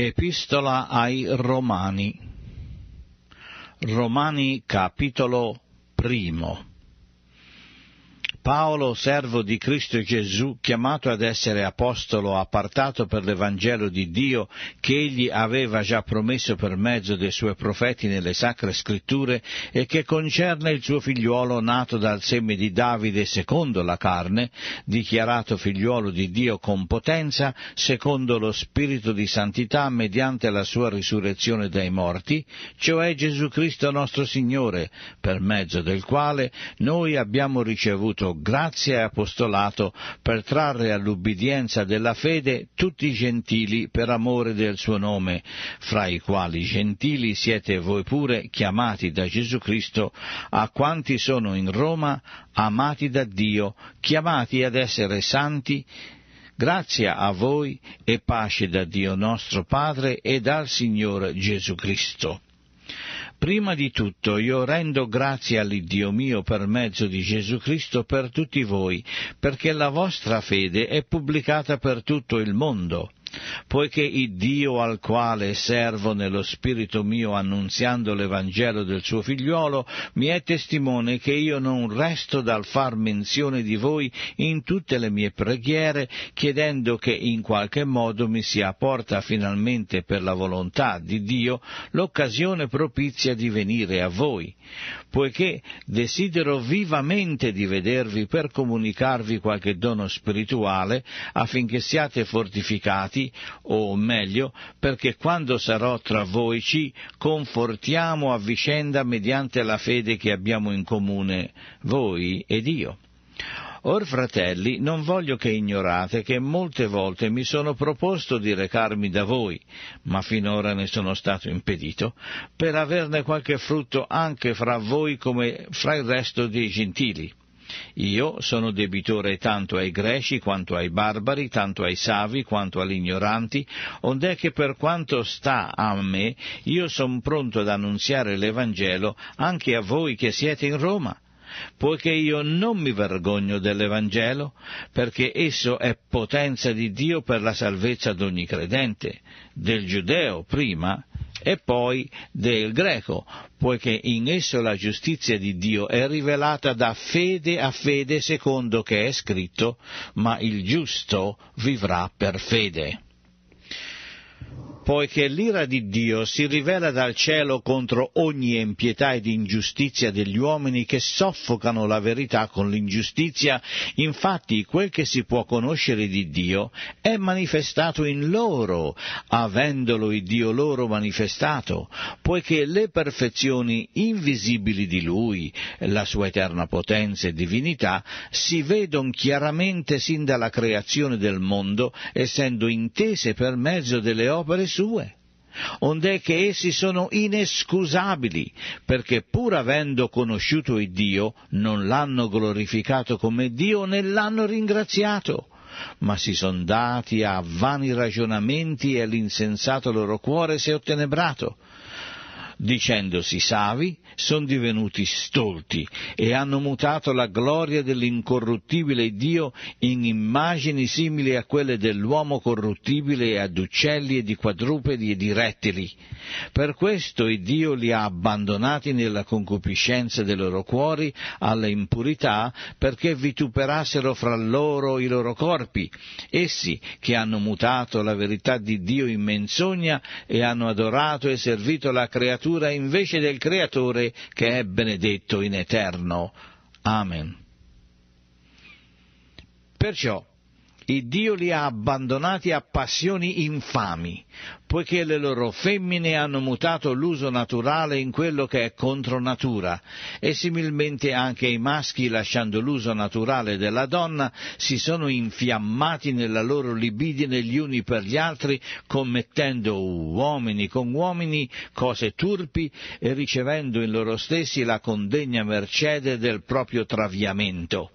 Epistola ai Romani Romani capitolo primo Paolo, servo di Cristo Gesù, chiamato ad essere apostolo, appartato per l'Evangelo di Dio che egli aveva già promesso per mezzo dei suoi profeti nelle sacre scritture e che concerne il suo figliuolo nato dal seme di Davide secondo la carne, dichiarato figliuolo di Dio con potenza, secondo lo spirito di santità mediante la sua risurrezione dai morti, cioè Gesù Cristo nostro Signore, per mezzo del quale noi abbiamo ricevuto grazia e apostolato per trarre all'ubbidienza della fede tutti i gentili per amore del suo nome, fra i quali gentili siete voi pure chiamati da Gesù Cristo a quanti sono in Roma amati da Dio, chiamati ad essere santi, Grazia a voi e pace da Dio nostro Padre e dal Signore Gesù Cristo. Prima di tutto io rendo grazie all'Iddio mio per mezzo di Gesù Cristo per tutti voi, perché la vostra fede è pubblicata per tutto il mondo poiché il Dio al quale servo nello spirito mio annunziando l'Evangelo del suo figliuolo, mi è testimone che io non resto dal far menzione di voi in tutte le mie preghiere, chiedendo che in qualche modo mi sia porta finalmente per la volontà di Dio l'occasione propizia di venire a voi, poiché desidero vivamente di vedervi per comunicarvi qualche dono spirituale affinché siate fortificati o meglio, perché quando sarò tra voi ci confortiamo a vicenda mediante la fede che abbiamo in comune voi ed io. Or fratelli, non voglio che ignorate che molte volte mi sono proposto di recarmi da voi, ma finora ne sono stato impedito, per averne qualche frutto anche fra voi come fra il resto dei gentili io sono debitore tanto ai greci quanto ai barbari, tanto ai savi quanto agli ignoranti, onde che per quanto sta a me io son pronto ad annunziare l'Evangelo anche a voi che siete in Roma poiché io non mi vergogno dell'Evangelo, perché esso è potenza di Dio per la salvezza d'ogni credente, del giudeo prima e poi del greco, poiché in esso la giustizia di Dio è rivelata da fede a fede secondo che è scritto, ma il giusto vivrà per fede poiché l'ira di Dio si rivela dal cielo contro ogni impietà ed ingiustizia degli uomini che soffocano la verità con l'ingiustizia, infatti quel che si può conoscere di Dio è manifestato in loro, avendolo il Dio loro manifestato, poiché le perfezioni invisibili di Lui, la sua eterna potenza e divinità, si vedono chiaramente sin dalla creazione del mondo, essendo intese per mezzo delle opere sue, onde che essi sono inescusabili, perché pur avendo conosciuto il Dio, non l'hanno glorificato come Dio né l'hanno ringraziato, ma si sono dati a vani ragionamenti e l'insensato loro cuore si è ottenebrato dicendosi savi, sono divenuti stolti e hanno mutato la gloria dell'incorruttibile Dio in immagini simili a quelle dell'uomo corruttibile e ad uccelli e di quadrupedi e di rettili. Per questo il Dio li ha abbandonati nella concupiscenza dei loro cuori alla impurità perché vituperassero fra loro i loro corpi, essi che hanno mutato la verità di Dio in menzogna e hanno adorato e servito la creatura creatura invece del Creatore che è benedetto in eterno. Amen. Perciò e Dio li ha abbandonati a passioni infami, poiché le loro femmine hanno mutato l'uso naturale in quello che è contro natura, e similmente anche i maschi, lasciando l'uso naturale della donna, si sono infiammati nella loro libidine gli uni per gli altri, commettendo uomini con uomini cose turpi e ricevendo in loro stessi la condegna mercede del proprio traviamento.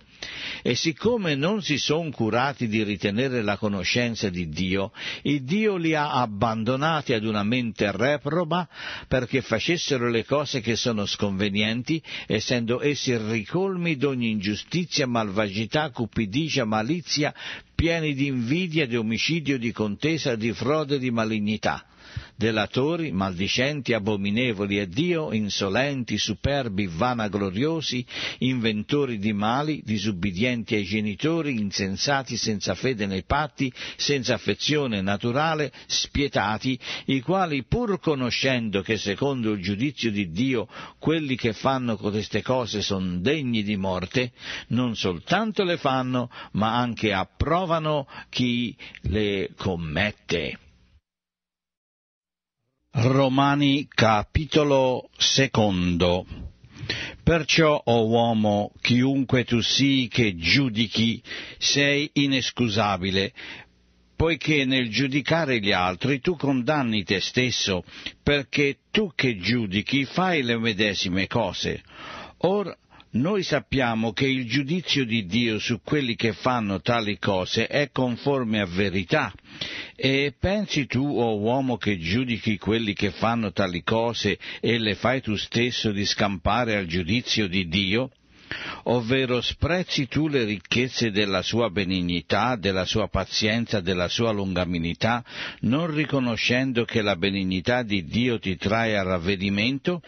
E siccome non si sono curati di ritenere la conoscenza di Dio, il Dio li ha abbandonati ad una mente reproba perché facessero le cose che sono sconvenienti, essendo essi ricolmi d'ogni ingiustizia, malvagità, cupidicia, malizia, pieni di invidia, di omicidio, di contesa, di frode, di malignità delatori, maldicenti, abominevoli a Dio, insolenti, superbi, vanagloriosi, inventori di mali, disubbidienti ai genitori, insensati, senza fede nei patti, senza affezione naturale, spietati, i quali pur conoscendo che secondo il giudizio di Dio quelli che fanno queste cose sono degni di morte, non soltanto le fanno, ma anche approvano chi le commette. Romani capitolo secondo. Perciò, o oh uomo, chiunque tu sii che giudichi, sei inescusabile, poiché nel giudicare gli altri tu condanni te stesso, perché tu che giudichi fai le medesime cose. Or noi sappiamo che il giudizio di Dio su quelli che fanno tali cose è conforme a verità. E pensi tu, o oh uomo, che giudichi quelli che fanno tali cose e le fai tu stesso di scampare al giudizio di Dio? ovvero sprezzi tu le ricchezze della sua benignità, della sua pazienza, della sua lungaminità, non riconoscendo che la benignità di Dio ti trae al ravvedimento?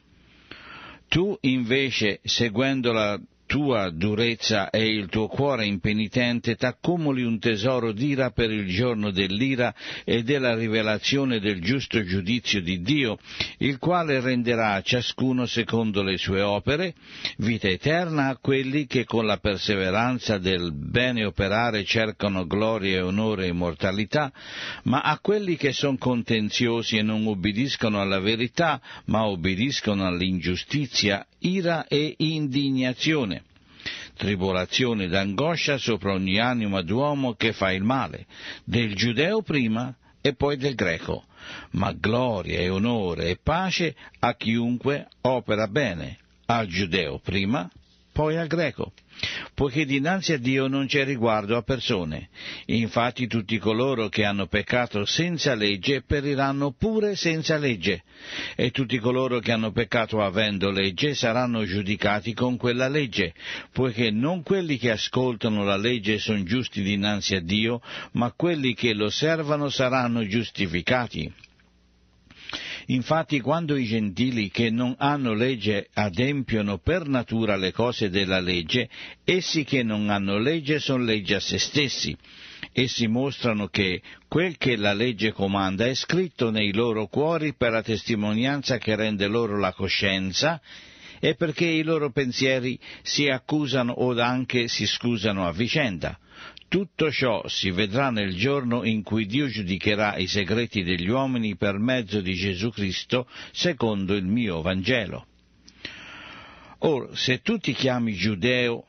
Tu invece, seguendo la tua durezza e il tuo cuore impenitente t'accumuli un tesoro d'ira per il giorno dell'ira e della rivelazione del giusto giudizio di Dio, il quale renderà a ciascuno secondo le sue opere vita eterna a quelli che con la perseveranza del bene operare cercano gloria, e onore e immortalità, ma a quelli che sono contenziosi e non ubbidiscono alla verità, ma obbediscono all'ingiustizia, ira e indignazione, tribolazione ed angoscia sopra ogni anima d'uomo che fa il male, del giudeo prima e poi del greco, ma gloria e onore e pace a chiunque opera bene, al giudeo prima, poi al greco poiché dinanzi a Dio non c'è riguardo a persone. Infatti tutti coloro che hanno peccato senza legge periranno pure senza legge, e tutti coloro che hanno peccato avendo legge saranno giudicati con quella legge, poiché non quelli che ascoltano la legge sono giusti dinanzi a Dio, ma quelli che l'osservano saranno giustificati. Infatti quando i gentili che non hanno legge adempiono per natura le cose della legge, essi che non hanno legge sono legge a se stessi. Essi mostrano che quel che la legge comanda è scritto nei loro cuori per la testimonianza che rende loro la coscienza e perché i loro pensieri si accusano o anche si scusano a vicenda. Tutto ciò si vedrà nel giorno in cui Dio giudicherà i segreti degli uomini per mezzo di Gesù Cristo secondo il mio Vangelo. Or, se tu ti chiami giudeo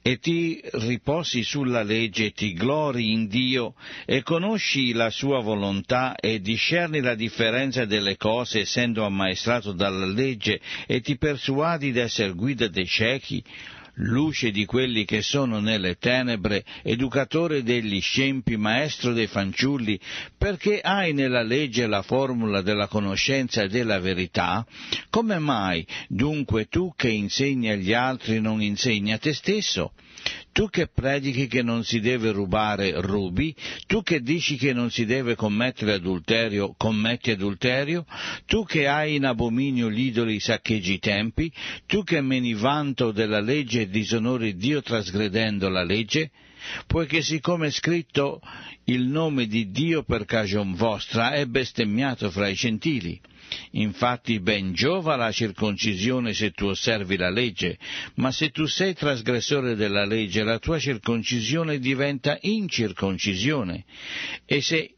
e ti riposi sulla legge, ti glori in Dio e conosci la sua volontà e discerni la differenza delle cose essendo ammaestrato dalla legge e ti persuadi d'essere guida dei ciechi, luce di quelli che sono nelle tenebre, educatore degli scempi, maestro dei fanciulli, perché hai nella legge la formula della conoscenza e della verità, come mai dunque tu che insegni agli altri non insegni a te stesso? tu che predichi che non si deve rubare, rubi, tu che dici che non si deve commettere adulterio, commetti adulterio, tu che hai in abominio gli idoli saccheggi i tempi, tu che meni vanto della legge e disonori Dio trasgredendo la legge, poiché siccome è scritto il nome di Dio per cagion vostra è bestemmiato fra i gentili. Infatti ben giova la circoncisione se tu osservi la legge, ma se tu sei trasgressore della legge, la tua circoncisione diventa incirconcisione. E se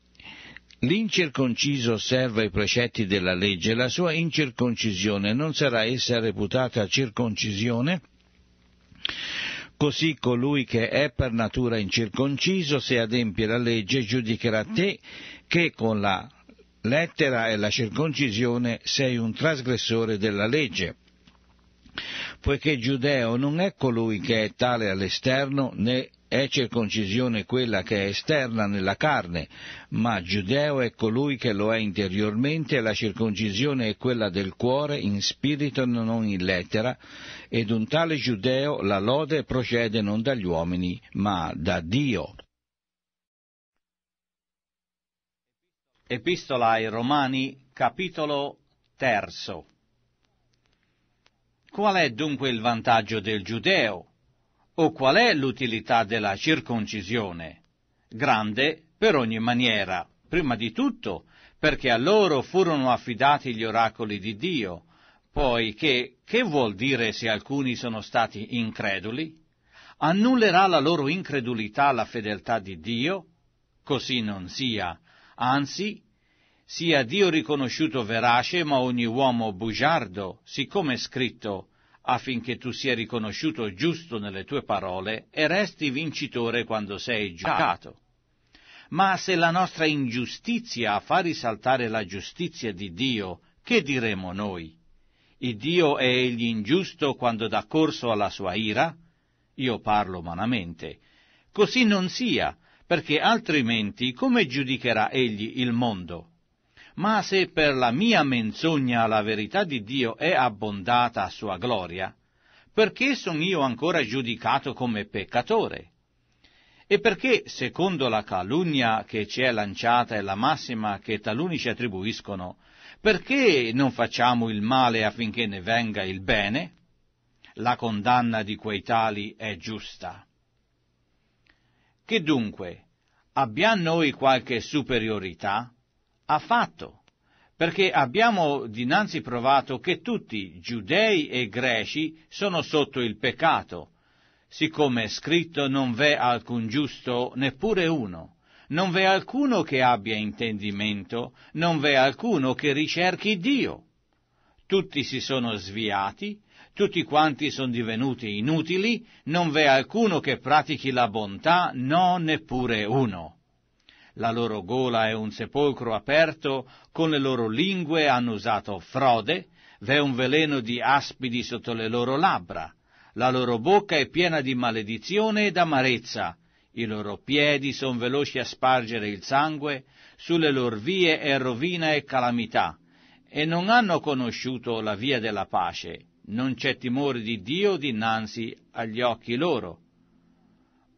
L'incirconciso osserva i precetti della legge, la sua incirconcisione non sarà essa reputata circoncisione? Così colui che è per natura incirconciso, se adempie la legge, giudicherà te che con la l'ettera e la circoncisione sei un trasgressore della legge, poiché giudeo non è colui che è tale all'esterno né è circoncisione quella che è esterna nella carne, ma giudeo è colui che lo è interiormente e la circoncisione è quella del cuore in spirito e non in lettera, ed un tale giudeo la lode procede non dagli uomini, ma da Dio. Epistola ai Romani, capitolo terzo. Qual è dunque il vantaggio del giudeo? O qual è l'utilità della circoncisione? Grande per ogni maniera, prima di tutto perché a loro furono affidati gli oracoli di Dio, poiché che vuol dire se alcuni sono stati increduli? Annullerà la loro incredulità la fedeltà di Dio? Così non sia, Anzi, sia Dio riconosciuto verace, ma ogni uomo bugiardo, siccome è scritto, affinché tu sia riconosciuto giusto nelle tue parole e resti vincitore quando sei giudicato. Ma se la nostra ingiustizia fa risaltare la giustizia di Dio, che diremo noi? Il Dio è egli ingiusto quando dà corso alla sua ira? Io parlo umanamente. Così non sia, perché altrimenti come giudicherà egli il mondo? Ma se per la mia menzogna la verità di Dio è abbondata a sua gloria, perché sono io ancora giudicato come peccatore? E perché, secondo la calunnia che ci è lanciata e la massima che taluni ci attribuiscono, perché non facciamo il male affinché ne venga il bene? La condanna di quei tali è giusta. Che dunque, abbiamo noi qualche superiorità? Affatto, perché abbiamo dinanzi provato che tutti, giudei e greci, sono sotto il peccato, siccome è scritto non v'è alcun giusto neppure uno, non v'è alcuno che abbia intendimento, non v'è alcuno che ricerchi Dio. Tutti si sono sviati, tutti quanti sono divenuti inutili, non v'è alcuno che pratichi la bontà, no neppure uno. La loro gola è un sepolcro aperto, con le loro lingue hanno usato frode, v'è un veleno di aspidi sotto le loro labbra, la loro bocca è piena di maledizione ed amarezza, i loro piedi son veloci a spargere il sangue, sulle lor vie è rovina e calamità, e non hanno conosciuto la via della pace non c'è timore di Dio dinanzi agli occhi loro.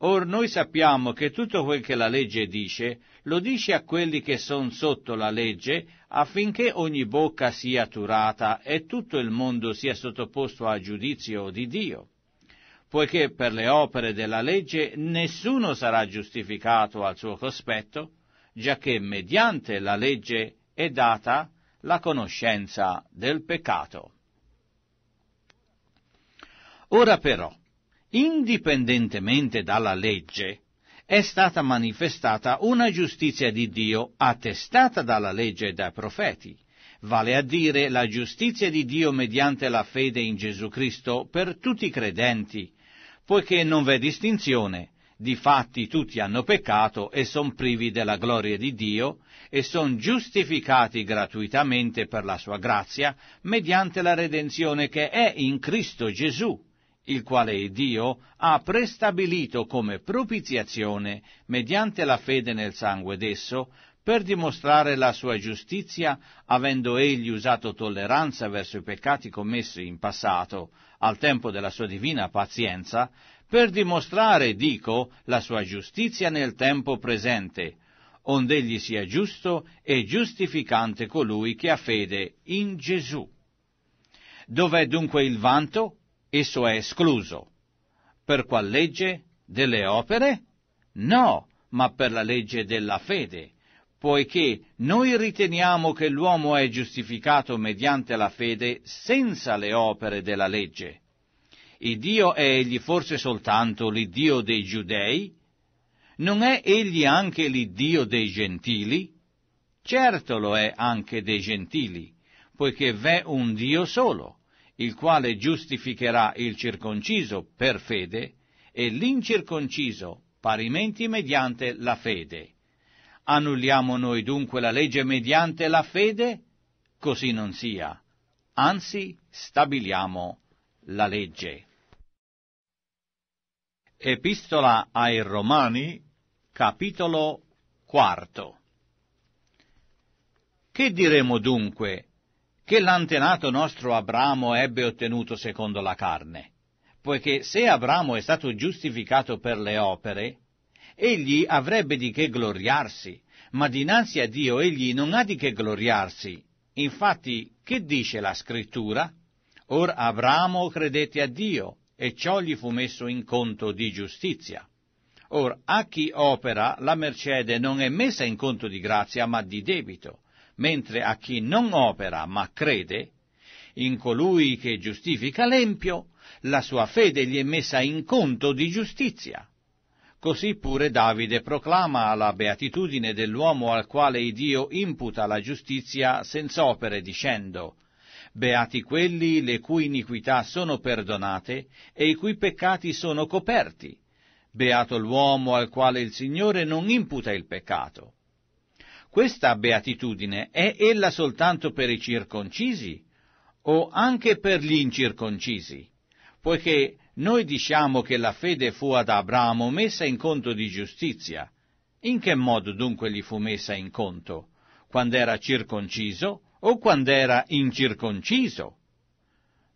Or noi sappiamo che tutto quel che la legge dice, lo dice a quelli che sono sotto la legge, affinché ogni bocca sia turata e tutto il mondo sia sottoposto a giudizio di Dio. Poiché per le opere della legge nessuno sarà giustificato al suo cospetto, giacché mediante la legge è data la conoscenza del peccato. Ora però, indipendentemente dalla legge, è stata manifestata una giustizia di Dio attestata dalla legge e dai profeti, vale a dire la giustizia di Dio mediante la fede in Gesù Cristo per tutti i credenti, poiché non v'è distinzione, di fatti tutti hanno peccato e son privi della gloria di Dio e son giustificati gratuitamente per la sua grazia mediante la redenzione che è in Cristo Gesù il quale Dio ha prestabilito come propiziazione mediante la fede nel sangue d'esso, per dimostrare la sua giustizia, avendo egli usato tolleranza verso i peccati commessi in passato, al tempo della sua divina pazienza, per dimostrare, dico, la sua giustizia nel tempo presente, onde egli sia giusto e giustificante colui che ha fede in Gesù. Dov'è dunque il vanto? esso è escluso. Per qual legge? Delle opere? No, ma per la legge della fede, poiché noi riteniamo che l'uomo è giustificato mediante la fede senza le opere della legge. E Dio è egli forse soltanto l'Iddio dei giudei? Non è egli anche l'Iddio dei gentili? Certo lo è anche dei gentili, poiché v'è un Dio solo, il quale giustificherà il circonciso per fede e l'incirconciso parimenti mediante la fede. Annulliamo noi dunque la legge mediante la fede? Così non sia. Anzi, stabiliamo la legge. Epistola ai Romani, capitolo quarto. Che diremo dunque? che l'antenato nostro Abramo ebbe ottenuto secondo la carne, poiché se Abramo è stato giustificato per le opere, egli avrebbe di che gloriarsi, ma dinanzi a Dio egli non ha di che gloriarsi. Infatti, che dice la scrittura? Or Abramo credette a Dio, e ciò gli fu messo in conto di giustizia. Or a chi opera la mercede non è messa in conto di grazia, ma di debito mentre a chi non opera ma crede, in colui che giustifica l'empio, la sua fede gli è messa in conto di giustizia. Così pure Davide proclama la beatitudine dell'uomo al quale Dio imputa la giustizia senza opere, dicendo Beati quelli le cui iniquità sono perdonate e i cui peccati sono coperti. Beato l'uomo al quale il Signore non imputa il peccato. Questa beatitudine è ella soltanto per i circoncisi o anche per gli incirconcisi? Poiché noi diciamo che la fede fu ad Abramo messa in conto di giustizia. In che modo dunque gli fu messa in conto? Quando era circonciso o quando era incirconciso?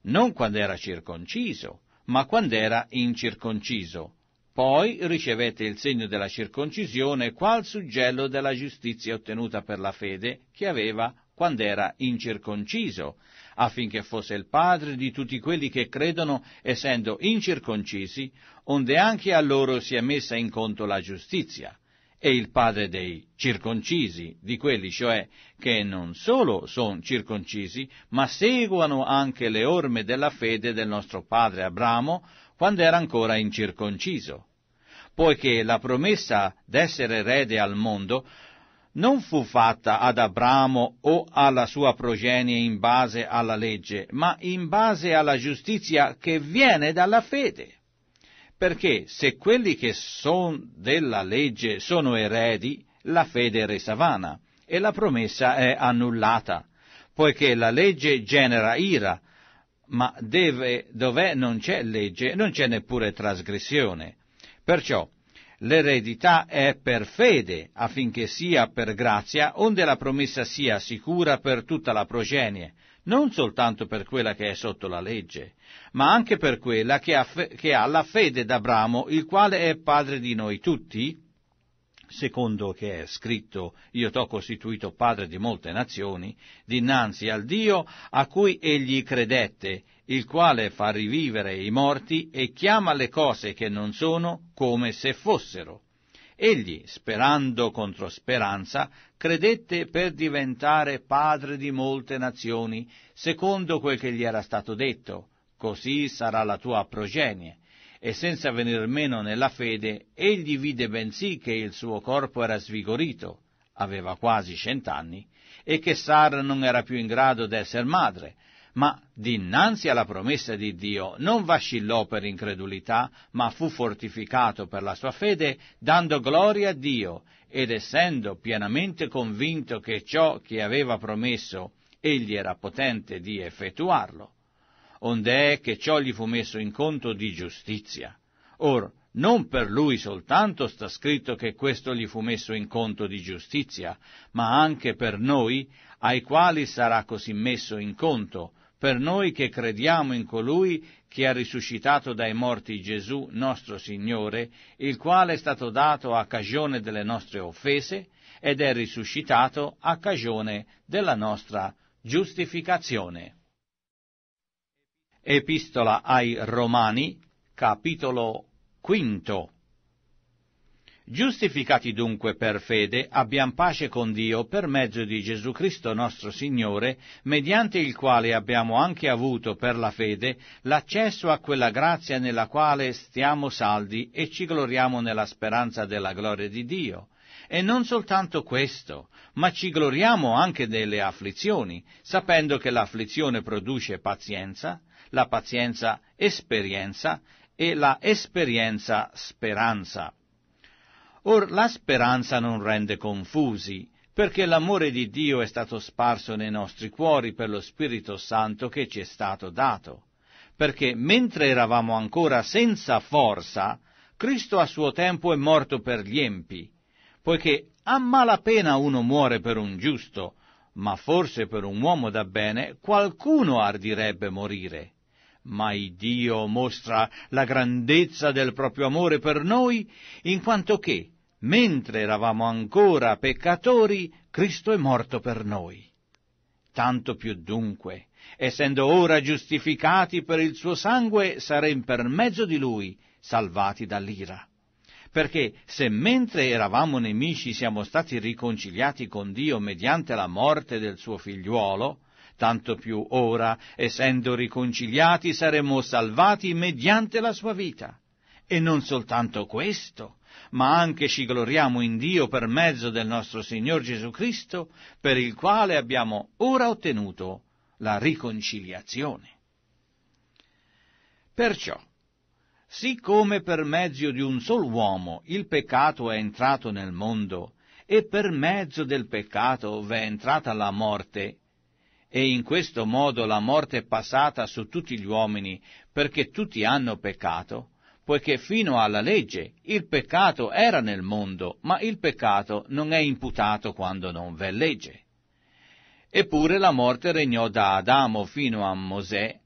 Non quando era circonciso, ma quando era incirconciso. Poi ricevette il segno della circoncisione qual suggello della giustizia ottenuta per la fede che aveva quando era incirconciso, affinché fosse il padre di tutti quelli che credono essendo incirconcisi, onde anche a loro sia messa in conto la giustizia, e il padre dei circoncisi, di quelli cioè che non solo sono circoncisi, ma seguono anche le orme della fede del nostro padre Abramo, quando era ancora incirconciso, poiché la promessa d'essere erede al mondo non fu fatta ad Abramo o alla sua progenie in base alla legge, ma in base alla giustizia che viene dalla fede. Perché se quelli che sono della legge sono eredi, la fede è resa vana e la promessa è annullata, poiché la legge genera ira, ma deve, dov'è non c'è legge, non c'è neppure trasgressione. Perciò l'eredità è per fede, affinché sia per grazia, onde la promessa sia sicura per tutta la progenie, non soltanto per quella che è sotto la legge, ma anche per quella che ha, che ha la fede d'Abramo, il quale è padre di noi tutti, secondo che è scritto, io t'ho costituito padre di molte nazioni, dinanzi al Dio a cui egli credette, il quale fa rivivere i morti e chiama le cose che non sono come se fossero. Egli, sperando contro speranza, credette per diventare padre di molte nazioni, secondo quel che gli era stato detto, così sarà la tua progenie e senza venir meno nella fede, egli vide bensì che il suo corpo era svigorito, aveva quasi cent'anni, e che Sara non era più in grado d'esser madre, ma dinanzi alla promessa di Dio non vacillò per incredulità, ma fu fortificato per la sua fede, dando gloria a Dio, ed essendo pienamente convinto che ciò che aveva promesso egli era potente di effettuarlo onde è che ciò gli fu messo in conto di giustizia. Or, non per lui soltanto sta scritto che questo gli fu messo in conto di giustizia, ma anche per noi, ai quali sarà così messo in conto, per noi che crediamo in colui che ha risuscitato dai morti Gesù nostro Signore, il quale è stato dato a cagione delle nostre offese ed è risuscitato a cagione della nostra giustificazione. Epistola ai Romani, capitolo quinto. Giustificati dunque per fede, abbiamo pace con Dio per mezzo di Gesù Cristo nostro Signore, mediante il quale abbiamo anche avuto per la fede l'accesso a quella grazia nella quale stiamo saldi e ci gloriamo nella speranza della gloria di Dio. E non soltanto questo, ma ci gloriamo anche delle afflizioni, sapendo che l'afflizione produce pazienza, la pazienza esperienza e la esperienza speranza. Or la speranza non rende confusi, perché l'amore di Dio è stato sparso nei nostri cuori per lo Spirito Santo che ci è stato dato, perché mentre eravamo ancora senza forza, Cristo a suo tempo è morto per gli empi, poiché a malapena uno muore per un giusto, ma forse per un uomo da bene qualcuno ardirebbe morire ma Dio mostra la grandezza del proprio amore per noi, in quanto che, mentre eravamo ancora peccatori, Cristo è morto per noi. Tanto più dunque, essendo ora giustificati per il suo sangue, saremo per mezzo di lui salvati dall'ira. Perché se mentre eravamo nemici siamo stati riconciliati con Dio mediante la morte del suo figliuolo, tanto più ora, essendo riconciliati, saremo salvati mediante la sua vita. E non soltanto questo, ma anche ci gloriamo in Dio per mezzo del nostro Signor Gesù Cristo, per il quale abbiamo ora ottenuto la riconciliazione. Perciò, siccome per mezzo di un sol uomo il peccato è entrato nel mondo, e per mezzo del peccato v'è entrata la morte, e in questo modo la morte è passata su tutti gli uomini, perché tutti hanno peccato, poiché fino alla legge il peccato era nel mondo, ma il peccato non è imputato quando non v'è legge. Eppure la morte regnò da Adamo fino a Mosè,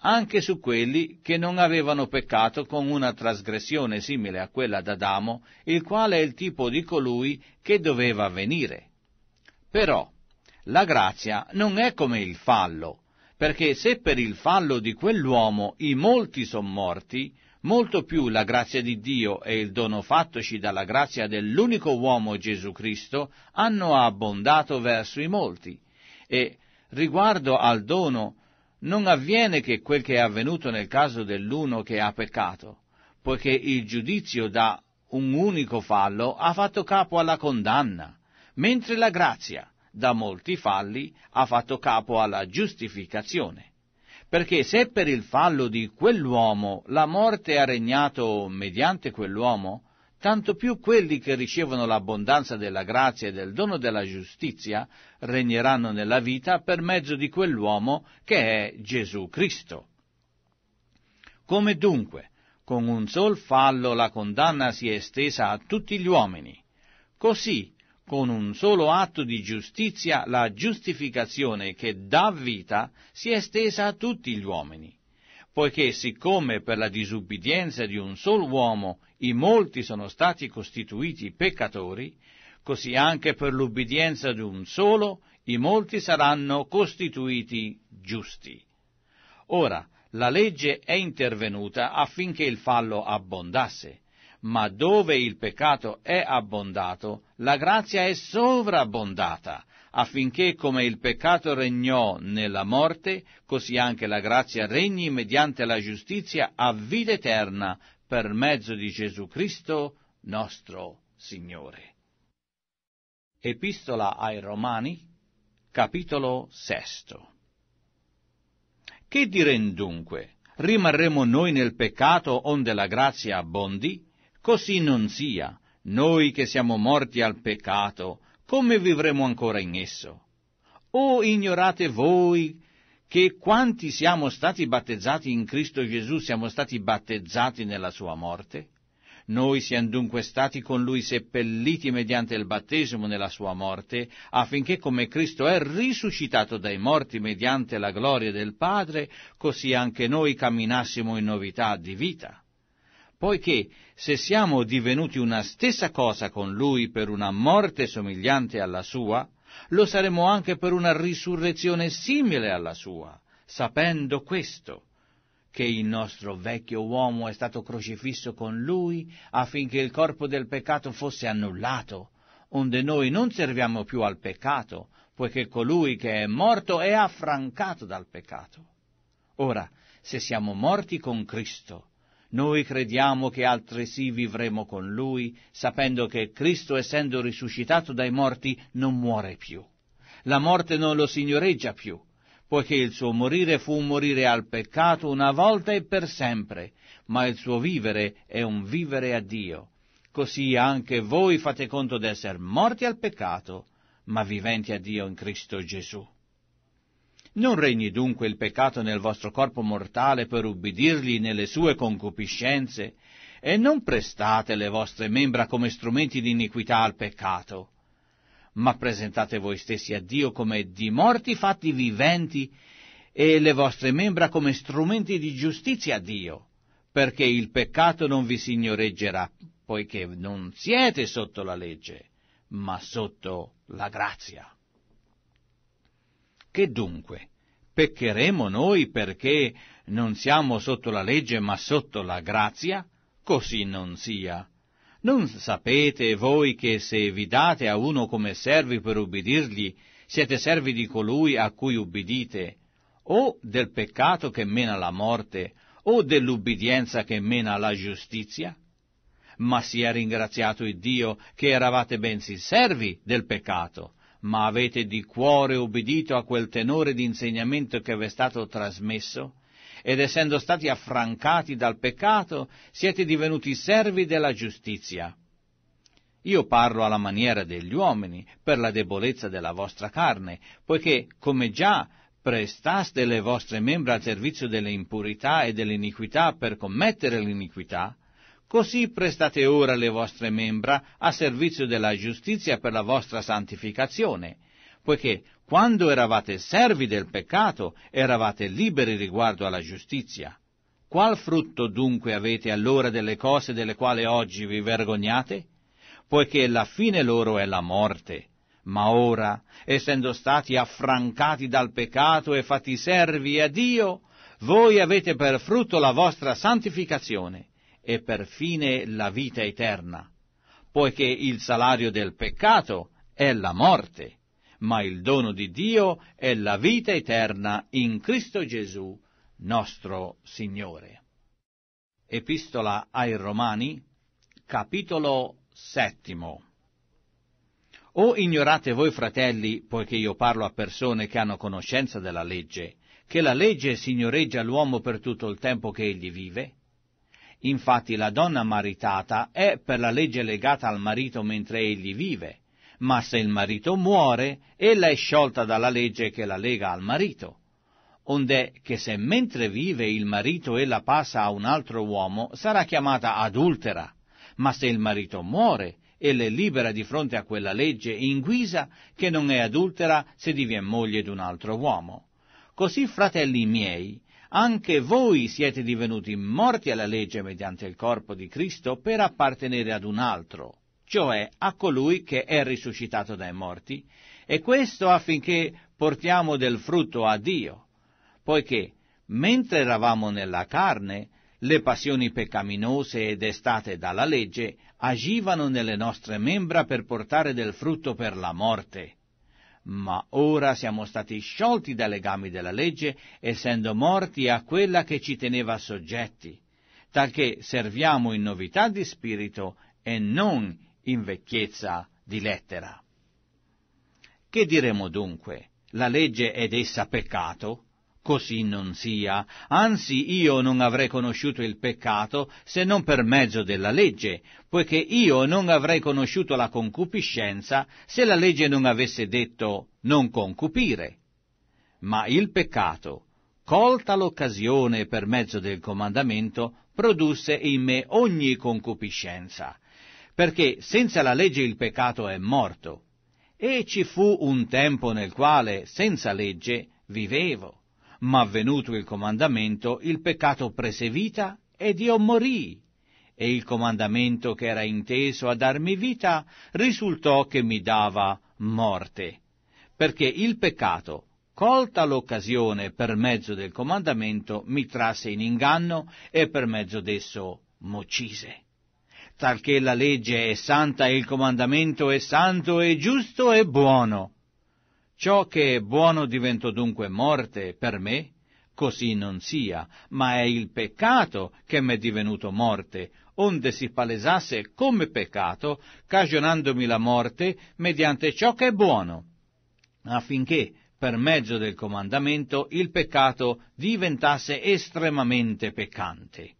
anche su quelli che non avevano peccato con una trasgressione simile a quella d'Adamo, il quale è il tipo di colui che doveva venire. Però, la grazia non è come il fallo, perché se per il fallo di quell'uomo i molti sono morti, molto più la grazia di Dio e il dono fattoci dalla grazia dell'unico uomo Gesù Cristo hanno abbondato verso i molti. E riguardo al dono, non avviene che quel che è avvenuto nel caso dell'uno che ha peccato, poiché il giudizio da un unico fallo ha fatto capo alla condanna, mentre la grazia, da molti falli ha fatto capo alla giustificazione. Perché se per il fallo di quell'uomo la morte ha regnato mediante quell'uomo, tanto più quelli che ricevono l'abbondanza della grazia e del dono della giustizia regneranno nella vita per mezzo di quell'uomo che è Gesù Cristo. Come dunque, con un sol fallo la condanna si è estesa a tutti gli uomini, così con un solo atto di giustizia la giustificazione che dà vita si è estesa a tutti gli uomini, poiché siccome per la disubbidienza di un solo uomo i molti sono stati costituiti peccatori, così anche per l'ubbidienza di un solo i molti saranno costituiti giusti. Ora, la legge è intervenuta affinché il fallo abbondasse, ma dove il peccato è abbondato, la grazia è sovrabbondata, affinché come il peccato regnò nella morte, così anche la grazia regni mediante la giustizia a vita eterna per mezzo di Gesù Cristo nostro Signore. Epistola ai Romani, capitolo sesto. Che direm dunque? Rimarremo noi nel peccato onde la grazia abbondi? Così non sia. Noi che siamo morti al peccato, come vivremo ancora in esso? O ignorate voi che quanti siamo stati battezzati in Cristo Gesù siamo stati battezzati nella sua morte? Noi siamo dunque stati con lui seppelliti mediante il battesimo nella sua morte, affinché come Cristo è risuscitato dai morti mediante la gloria del Padre, così anche noi camminassimo in novità di vita poiché se siamo divenuti una stessa cosa con Lui per una morte somigliante alla sua, lo saremo anche per una risurrezione simile alla sua, sapendo questo, che il nostro vecchio uomo è stato crocifisso con Lui affinché il corpo del peccato fosse annullato, onde noi non serviamo più al peccato, poiché colui che è morto è affrancato dal peccato. Ora, se siamo morti con Cristo, noi crediamo che altresì vivremo con Lui, sapendo che Cristo, essendo risuscitato dai morti, non muore più. La morte non lo signoreggia più, poiché il suo morire fu un morire al peccato una volta e per sempre, ma il suo vivere è un vivere a Dio. Così anche voi fate conto d'essere morti al peccato, ma viventi a Dio in Cristo Gesù. Non regni dunque il peccato nel vostro corpo mortale per ubbidirgli nelle sue concupiscenze, e non prestate le vostre membra come strumenti di iniquità al peccato, ma presentate voi stessi a Dio come di morti fatti viventi e le vostre membra come strumenti di giustizia a Dio, perché il peccato non vi signoreggerà, poiché non siete sotto la legge, ma sotto la grazia. Che dunque? Peccheremo noi perché non siamo sotto la legge ma sotto la grazia? Così non sia. Non sapete voi che se vi date a uno come servi per ubbidirgli, siete servi di colui a cui ubbidite, o del peccato che mena la morte, o dell'ubbidienza che mena la giustizia? Ma sia ringraziato il Dio che eravate bensì servi del peccato, ma avete di cuore obbedito a quel tenore di insegnamento che vi è stato trasmesso, ed essendo stati affrancati dal peccato, siete divenuti servi della giustizia. Io parlo alla maniera degli uomini, per la debolezza della vostra carne, poiché, come già prestaste le vostre membra al servizio delle impurità e dell'iniquità per commettere l'iniquità, Così prestate ora le vostre membra a servizio della giustizia per la vostra santificazione, poiché quando eravate servi del peccato eravate liberi riguardo alla giustizia. Qual frutto dunque avete allora delle cose delle quali oggi vi vergognate? Poiché la fine loro è la morte. Ma ora, essendo stati affrancati dal peccato e fatti servi a Dio, voi avete per frutto la vostra santificazione e per fine la vita eterna, poiché il salario del peccato è la morte, ma il dono di Dio è la vita eterna in Cristo Gesù, nostro Signore. Epistola ai Romani, capitolo settimo. O ignorate voi fratelli, poiché io parlo a persone che hanno conoscenza della legge, che la legge signoreggia l'uomo per tutto il tempo che egli vive? Infatti la donna maritata è per la legge legata al marito mentre egli vive, ma se il marito muore, ella è sciolta dalla legge che la lega al marito. Onde che se mentre vive il marito ella passa a un altro uomo, sarà chiamata adultera, ma se il marito muore, ella è libera di fronte a quella legge in guisa che non è adultera se diviene moglie d'un altro uomo. Così, fratelli miei, anche voi siete divenuti morti alla legge mediante il corpo di Cristo per appartenere ad un altro, cioè a colui che è risuscitato dai morti, e questo affinché portiamo del frutto a Dio, poiché mentre eravamo nella carne, le passioni peccaminose ed estate dalla legge agivano nelle nostre membra per portare del frutto per la morte ma ora siamo stati sciolti dai legami della legge, essendo morti a quella che ci teneva soggetti, talché serviamo in novità di spirito e non in vecchiezza di lettera. Che diremo dunque? La legge ed essa peccato? Così non sia, anzi io non avrei conosciuto il peccato se non per mezzo della legge, poiché io non avrei conosciuto la concupiscenza se la legge non avesse detto non concupire. Ma il peccato, colta l'occasione per mezzo del comandamento, produsse in me ogni concupiscenza, perché senza la legge il peccato è morto. E ci fu un tempo nel quale, senza legge, vivevo ma venuto il comandamento, il peccato prese vita ed io morì. E il comandamento che era inteso a darmi vita risultò che mi dava morte. Perché il peccato, colta l'occasione per mezzo del comandamento, mi trasse in inganno e per mezzo d'esso m'uccise. Talché la legge è santa e il comandamento è santo e giusto e buono. Ciò che è buono diventò dunque morte per me? Così non sia, ma è il peccato che m'è divenuto morte, onde si palesasse come peccato, cagionandomi la morte mediante ciò che è buono, affinché, per mezzo del comandamento, il peccato diventasse estremamente peccante.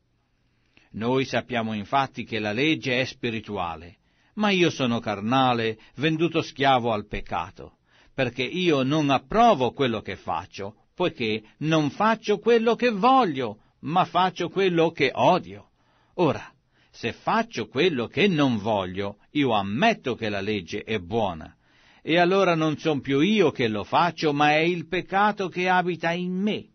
Noi sappiamo infatti che la legge è spirituale, ma io sono carnale, venduto schiavo al peccato perché io non approvo quello che faccio, poiché non faccio quello che voglio, ma faccio quello che odio. Ora, se faccio quello che non voglio, io ammetto che la legge è buona. E allora non son più io che lo faccio, ma è il peccato che abita in me.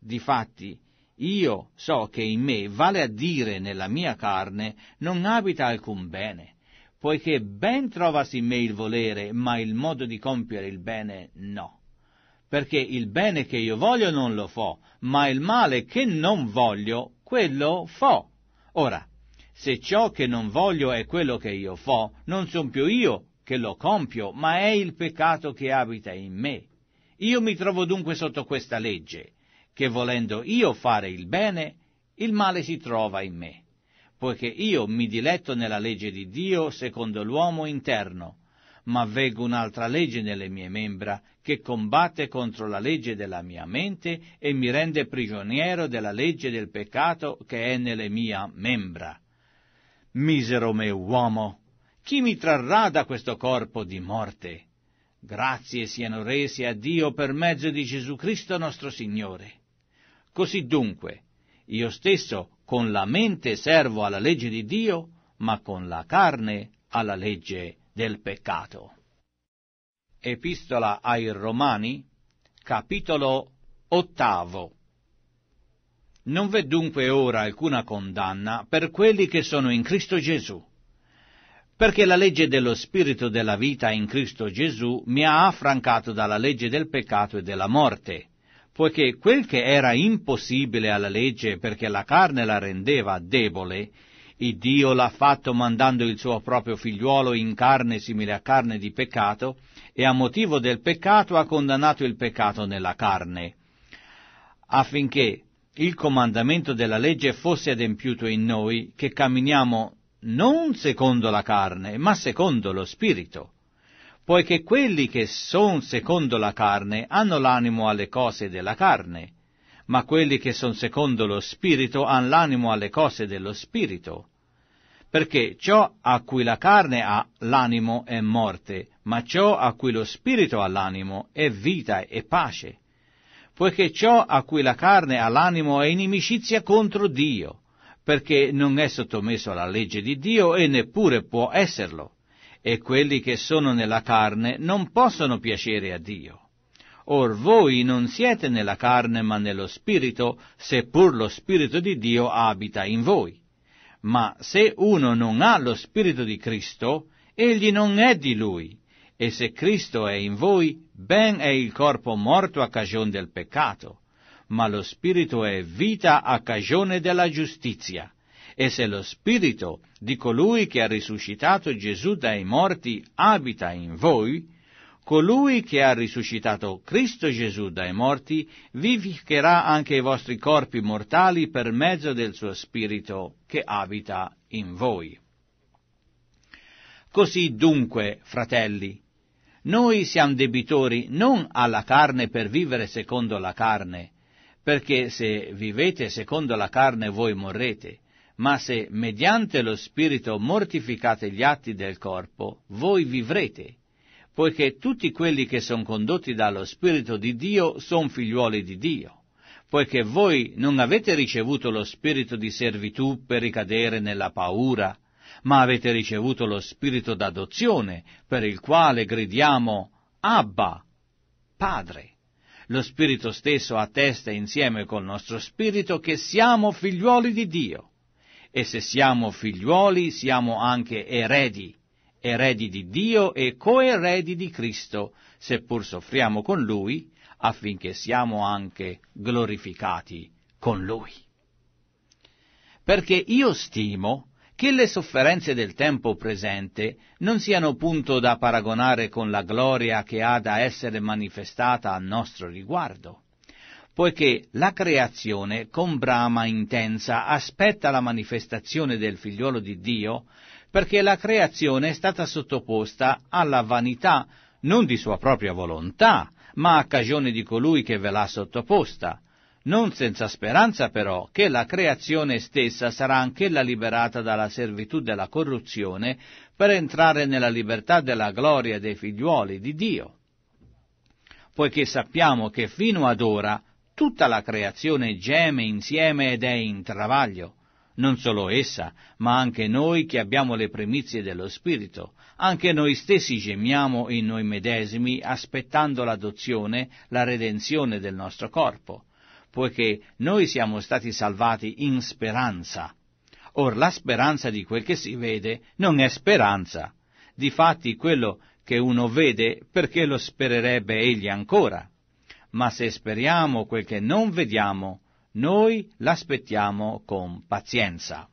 Difatti, io so che in me, vale a dire nella mia carne, non abita alcun bene poiché ben trovasi in me il volere, ma il modo di compiere il bene no. Perché il bene che io voglio non lo fo, ma il male che non voglio, quello fo. Ora, se ciò che non voglio è quello che io fo, non son più io che lo compio, ma è il peccato che abita in me. Io mi trovo dunque sotto questa legge, che volendo io fare il bene, il male si trova in me poiché io mi diletto nella legge di Dio secondo l'uomo interno, ma veggo un'altra legge nelle mie membra, che combatte contro la legge della mia mente e mi rende prigioniero della legge del peccato che è nelle mie membra. Misero me uomo, chi mi trarrà da questo corpo di morte? Grazie siano rese a Dio per mezzo di Gesù Cristo nostro Signore. Così dunque, io stesso con la mente servo alla legge di Dio, ma con la carne alla legge del peccato. Epistola ai Romani, capitolo ottavo. Non v'è dunque ora alcuna condanna per quelli che sono in Cristo Gesù, perché la legge dello Spirito della vita in Cristo Gesù mi ha affrancato dalla legge del peccato e della morte poiché quel che era impossibile alla legge perché la carne la rendeva debole, il Dio l'ha fatto mandando il suo proprio figliuolo in carne simile a carne di peccato, e a motivo del peccato ha condannato il peccato nella carne, affinché il comandamento della legge fosse adempiuto in noi, che camminiamo non secondo la carne, ma secondo lo Spirito poiché quelli che son secondo la carne hanno l'animo alle cose della carne, ma quelli che son secondo lo spirito hanno l'animo alle cose dello spirito. Perché ciò a cui la carne ha l'animo è morte, ma ciò a cui lo spirito ha l'animo è vita e pace. Poiché ciò a cui la carne ha l'animo è inimicizia contro Dio, perché non è sottomesso alla legge di Dio e neppure può esserlo e quelli che sono nella carne non possono piacere a Dio. Or voi non siete nella carne ma nello Spirito, seppur lo Spirito di Dio abita in voi. Ma se uno non ha lo Spirito di Cristo, egli non è di lui. E se Cristo è in voi, ben è il corpo morto a cagione del peccato, ma lo Spirito è vita a cagione della giustizia e se lo Spirito di colui che ha risuscitato Gesù dai morti abita in voi, colui che ha risuscitato Cristo Gesù dai morti vivificherà anche i vostri corpi mortali per mezzo del suo Spirito che abita in voi. Così dunque, fratelli, noi siamo debitori non alla carne per vivere secondo la carne, perché se vivete secondo la carne voi morrete, ma se mediante lo Spirito mortificate gli atti del corpo, voi vivrete, poiché tutti quelli che sono condotti dallo Spirito di Dio sono figliuoli di Dio, poiché voi non avete ricevuto lo Spirito di servitù per ricadere nella paura, ma avete ricevuto lo Spirito d'adozione, per il quale gridiamo Abba, Padre. Lo Spirito stesso attesta insieme col nostro Spirito che siamo figliuoli di Dio e se siamo figliuoli siamo anche eredi, eredi di Dio e coeredi di Cristo, seppur soffriamo con Lui, affinché siamo anche glorificati con Lui. Perché io stimo che le sofferenze del tempo presente non siano punto da paragonare con la gloria che ha da essere manifestata a nostro riguardo poiché la creazione con brama intensa aspetta la manifestazione del figliuolo di Dio, perché la creazione è stata sottoposta alla vanità non di sua propria volontà, ma a cagione di colui che ve l'ha sottoposta, non senza speranza però che la creazione stessa sarà anch'ella liberata dalla servitù della corruzione per entrare nella libertà della gloria dei figliuoli di Dio. Poiché sappiamo che fino ad ora Tutta la creazione geme insieme ed è in travaglio. Non solo essa, ma anche noi che abbiamo le primizie dello Spirito, anche noi stessi gemiamo in noi medesimi aspettando l'adozione, la redenzione del nostro corpo, poiché noi siamo stati salvati in speranza. Or la speranza di quel che si vede non è speranza. Difatti quello che uno vede perché lo spererebbe egli ancora? ma se speriamo quel che non vediamo, noi l'aspettiamo con pazienza.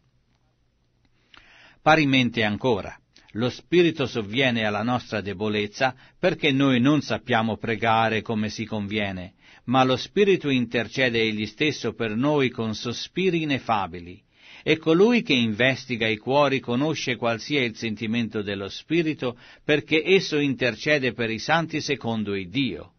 Parimente ancora, lo Spirito sovviene alla nostra debolezza perché noi non sappiamo pregare come si conviene, ma lo Spirito intercede egli stesso per noi con sospiri ineffabili. E colui che investiga i cuori conosce qualsiasi il sentimento dello Spirito, perché esso intercede per i santi secondo il Dio.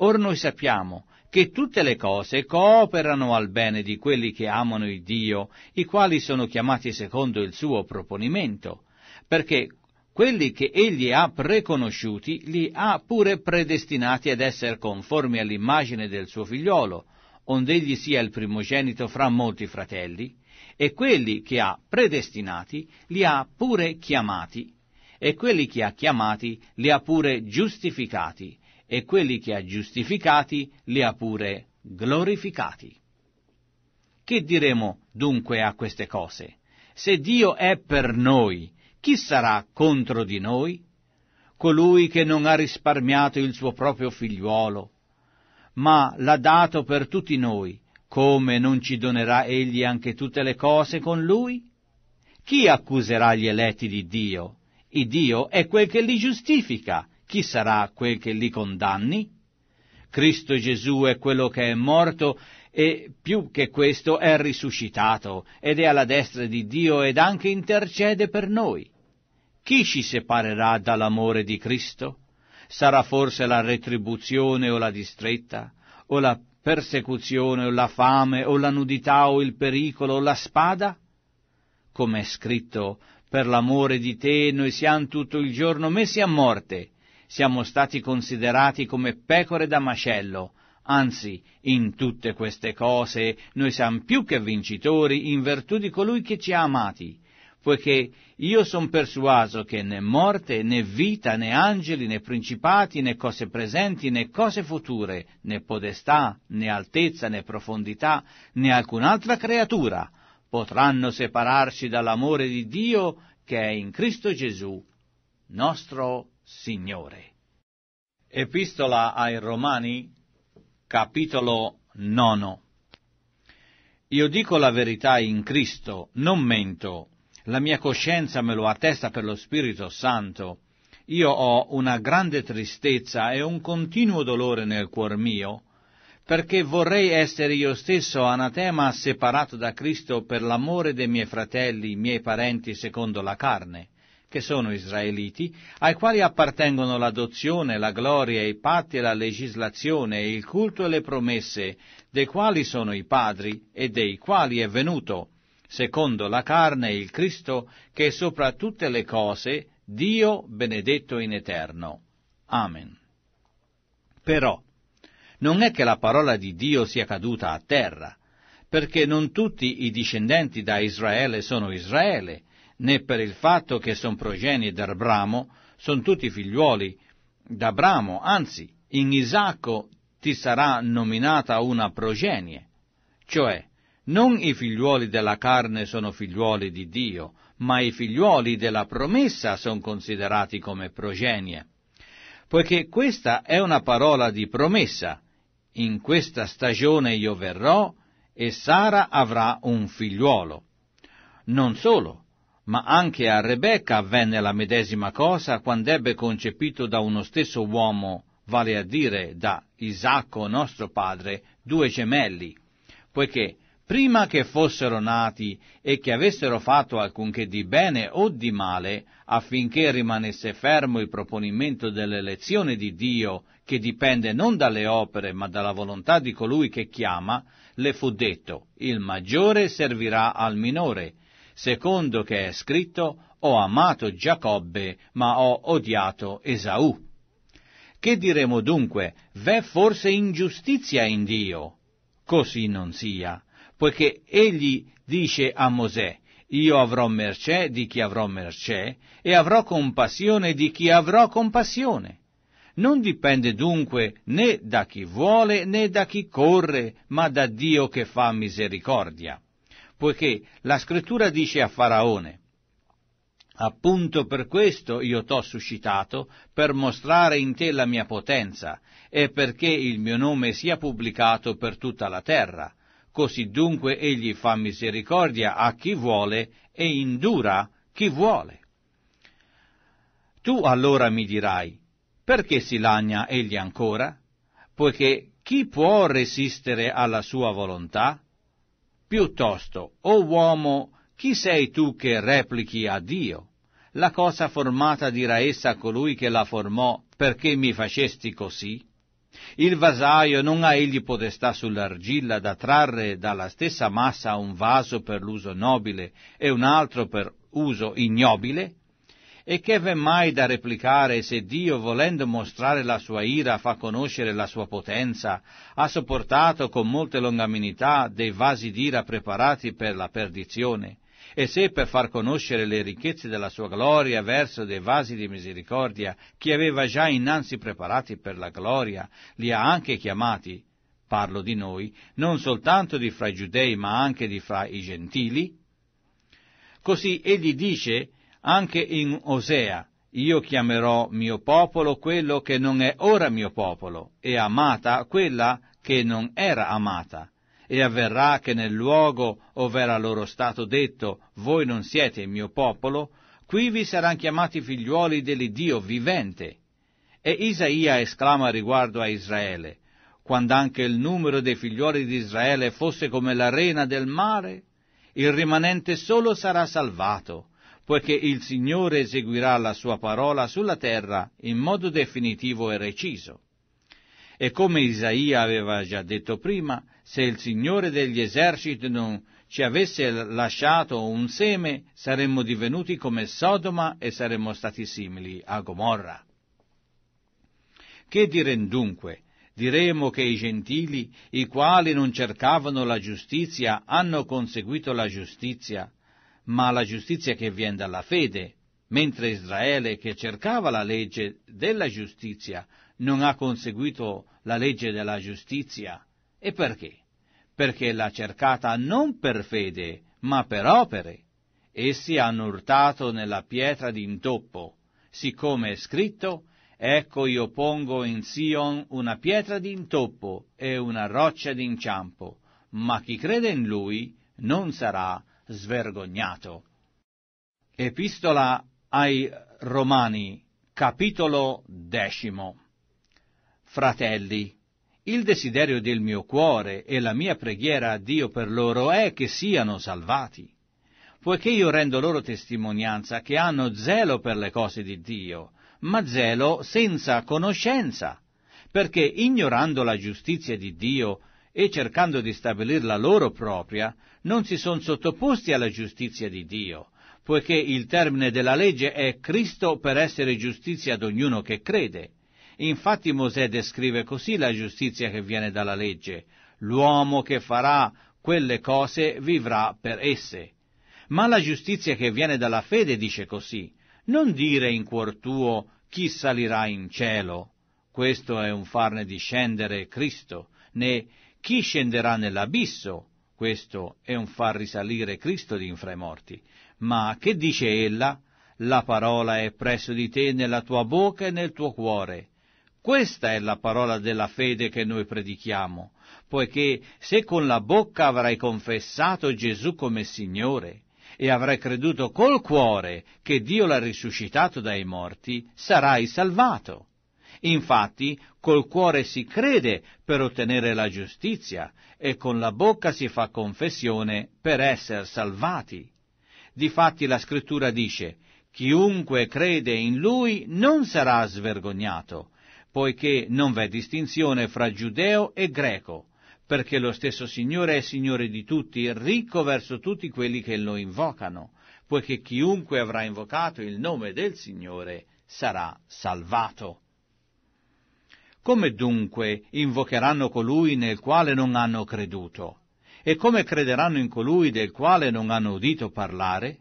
Or noi sappiamo che tutte le cose cooperano al bene di quelli che amano il Dio, i quali sono chiamati secondo il suo proponimento, perché quelli che egli ha preconosciuti li ha pure predestinati ad essere conformi all'immagine del suo figliolo, onde egli sia il primogenito fra molti fratelli, e quelli che ha predestinati li ha pure chiamati, e quelli che ha chiamati li ha pure giustificati, e quelli che ha giustificati li ha pure glorificati. Che diremo dunque a queste cose? Se Dio è per noi, chi sarà contro di noi? Colui che non ha risparmiato il suo proprio figliuolo, ma l'ha dato per tutti noi, come non ci donerà egli anche tutte le cose con lui? Chi accuserà gli eletti di Dio? Il Dio è quel che li giustifica chi sarà quel che li condanni? Cristo Gesù è quello che è morto e più che questo è risuscitato ed è alla destra di Dio ed anche intercede per noi. Chi ci separerà dall'amore di Cristo? Sarà forse la retribuzione o la distretta, o la persecuzione, o la fame, o la nudità, o il pericolo, o la spada? Come è scritto, per l'amore di te noi siamo tutto il giorno messi a morte, siamo stati considerati come pecore da macello, anzi, in tutte queste cose noi siamo più che vincitori in virtù di colui che ci ha amati, poiché io sono persuaso che né morte, né vita, né angeli, né principati, né cose presenti, né cose future, né podestà, né altezza, né profondità, né alcun'altra creatura potranno separarci dall'amore di Dio che è in Cristo Gesù, nostro Signore. Epistola ai Romani, capitolo 9. Io dico la verità in Cristo, non mento, la mia coscienza me lo attesta per lo Spirito Santo. Io ho una grande tristezza e un continuo dolore nel cuor mio, perché vorrei essere io stesso anatema separato da Cristo per l'amore dei miei fratelli, miei parenti secondo la carne che sono israeliti, ai quali appartengono l'adozione, la gloria, i patti e la legislazione, il culto e le promesse, dei quali sono i padri e dei quali è venuto, secondo la carne, il Cristo, che è sopra tutte le cose, Dio benedetto in eterno. Amen. Però, non è che la parola di Dio sia caduta a terra, perché non tutti i discendenti da Israele sono Israele, né per il fatto che sono progenie d'Abramo, sono tutti figliuoli d'Abramo, anzi, in Isacco ti sarà nominata una progenie, cioè non i figliuoli della carne sono figliuoli di Dio, ma i figliuoli della promessa sono considerati come progenie. Poiché questa è una parola di promessa, in questa stagione io verrò e Sara avrà un figliuolo. Non solo, ma anche a Rebecca avvenne la medesima cosa quando ebbe concepito da uno stesso uomo, vale a dire da Isacco nostro padre, due gemelli, poiché prima che fossero nati e che avessero fatto alcunché di bene o di male, affinché rimanesse fermo il proponimento dell'elezione di Dio, che dipende non dalle opere ma dalla volontà di colui che chiama, le fu detto, il maggiore servirà al minore, secondo che è scritto, ho amato Giacobbe, ma ho odiato Esaù. Che diremo dunque? V'è forse ingiustizia in Dio? Così non sia, poiché egli dice a Mosè, io avrò mercè di chi avrò mercè e avrò compassione di chi avrò compassione. Non dipende dunque né da chi vuole né da chi corre, ma da Dio che fa misericordia poiché la scrittura dice a Faraone, Appunto per questo io t'ho suscitato, per mostrare in te la mia potenza, e perché il mio nome sia pubblicato per tutta la terra. Così dunque egli fa misericordia a chi vuole e indura chi vuole. Tu allora mi dirai, perché si lagna egli ancora? Poiché chi può resistere alla sua volontà? Piuttosto, o uomo, chi sei tu che replichi a Dio? La cosa formata dirà essa a colui che la formò, perché mi facesti così? Il vasaio non ha egli potestà sull'argilla da trarre dalla stessa massa un vaso per l'uso nobile e un altro per uso ignobile? E che v'è mai da replicare se Dio, volendo mostrare la sua ira, fa conoscere la sua potenza, ha sopportato con molte longaminità dei vasi d'ira preparati per la perdizione? E se per far conoscere le ricchezze della sua gloria verso dei vasi di misericordia, che aveva già innanzi preparati per la gloria, li ha anche chiamati, parlo di noi, non soltanto di fra i giudei ma anche di fra i gentili? Così egli dice anche in Osea, io chiamerò mio popolo quello che non è ora mio popolo, e amata quella che non era amata. E avverrà che nel luogo ov'era loro stato detto, voi non siete il mio popolo, qui vi saranno chiamati figliuoli dell'Iddio vivente. E Isaia esclama riguardo a Israele, quando anche il numero dei figliuoli di Israele fosse come l'arena del mare, il rimanente solo sarà salvato, poiché il Signore eseguirà la sua parola sulla terra in modo definitivo e reciso. E come Isaia aveva già detto prima, se il Signore degli eserciti non ci avesse lasciato un seme, saremmo divenuti come Sodoma e saremmo stati simili a Gomorra. Che direm dunque? Diremo che i gentili, i quali non cercavano la giustizia, hanno conseguito la giustizia, ma la giustizia che viene dalla fede, mentre Israele che cercava la legge della giustizia non ha conseguito la legge della giustizia. E perché? Perché l'ha cercata non per fede, ma per opere. Essi hanno urtato nella pietra d'intoppo, siccome è scritto, Ecco io pongo in Sion una pietra d'intoppo e una roccia d'inciampo, ma chi crede in lui non sarà svergognato. Epistola ai Romani, capitolo decimo. Fratelli, il desiderio del mio cuore e la mia preghiera a Dio per loro è che siano salvati, poiché io rendo loro testimonianza che hanno zelo per le cose di Dio, ma zelo senza conoscenza, perché ignorando la giustizia di Dio e cercando di stabilire la loro propria, non si sono sottoposti alla giustizia di Dio, poiché il termine della legge è Cristo per essere giustizia ad ognuno che crede. Infatti Mosè descrive così la giustizia che viene dalla legge. L'uomo che farà quelle cose vivrà per esse. Ma la giustizia che viene dalla fede dice così. Non dire in cuor tuo chi salirà in cielo. Questo è un farne discendere Cristo, né chi scenderà nell'abisso? Questo è un far risalire Cristo di d'infra i morti. Ma che dice ella? La parola è presso di te nella tua bocca e nel tuo cuore. Questa è la parola della fede che noi predichiamo, poiché se con la bocca avrai confessato Gesù come Signore e avrai creduto col cuore che Dio l'ha risuscitato dai morti, sarai salvato. Infatti col cuore si crede per ottenere la giustizia e con la bocca si fa confessione per essere salvati. Difatti la scrittura dice, chiunque crede in lui non sarà svergognato, poiché non v'è distinzione fra giudeo e greco, perché lo stesso Signore è Signore di tutti, ricco verso tutti quelli che lo invocano, poiché chiunque avrà invocato il nome del Signore sarà salvato. Come dunque invocheranno colui nel quale non hanno creduto? E come crederanno in colui del quale non hanno udito parlare?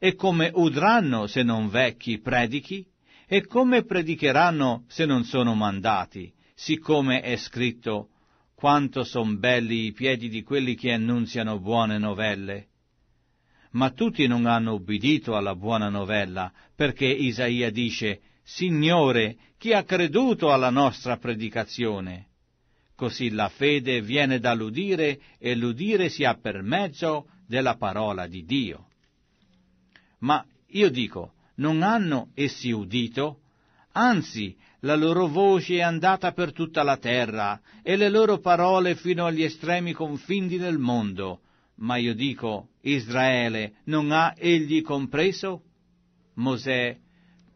E come udranno se non vecchi predichi? E come predicheranno se non sono mandati? Siccome è scritto, quanto son belli i piedi di quelli che annunziano buone novelle. Ma tutti non hanno ubbidito alla buona novella, perché Isaia dice, Signore, chi ha creduto alla nostra predicazione? Così la fede viene dall'udire e l'udire sia per mezzo della parola di Dio. Ma io dico, non hanno essi udito? Anzi, la loro voce è andata per tutta la terra e le loro parole fino agli estremi confini del mondo. Ma io dico, Israele non ha egli compreso? Mosè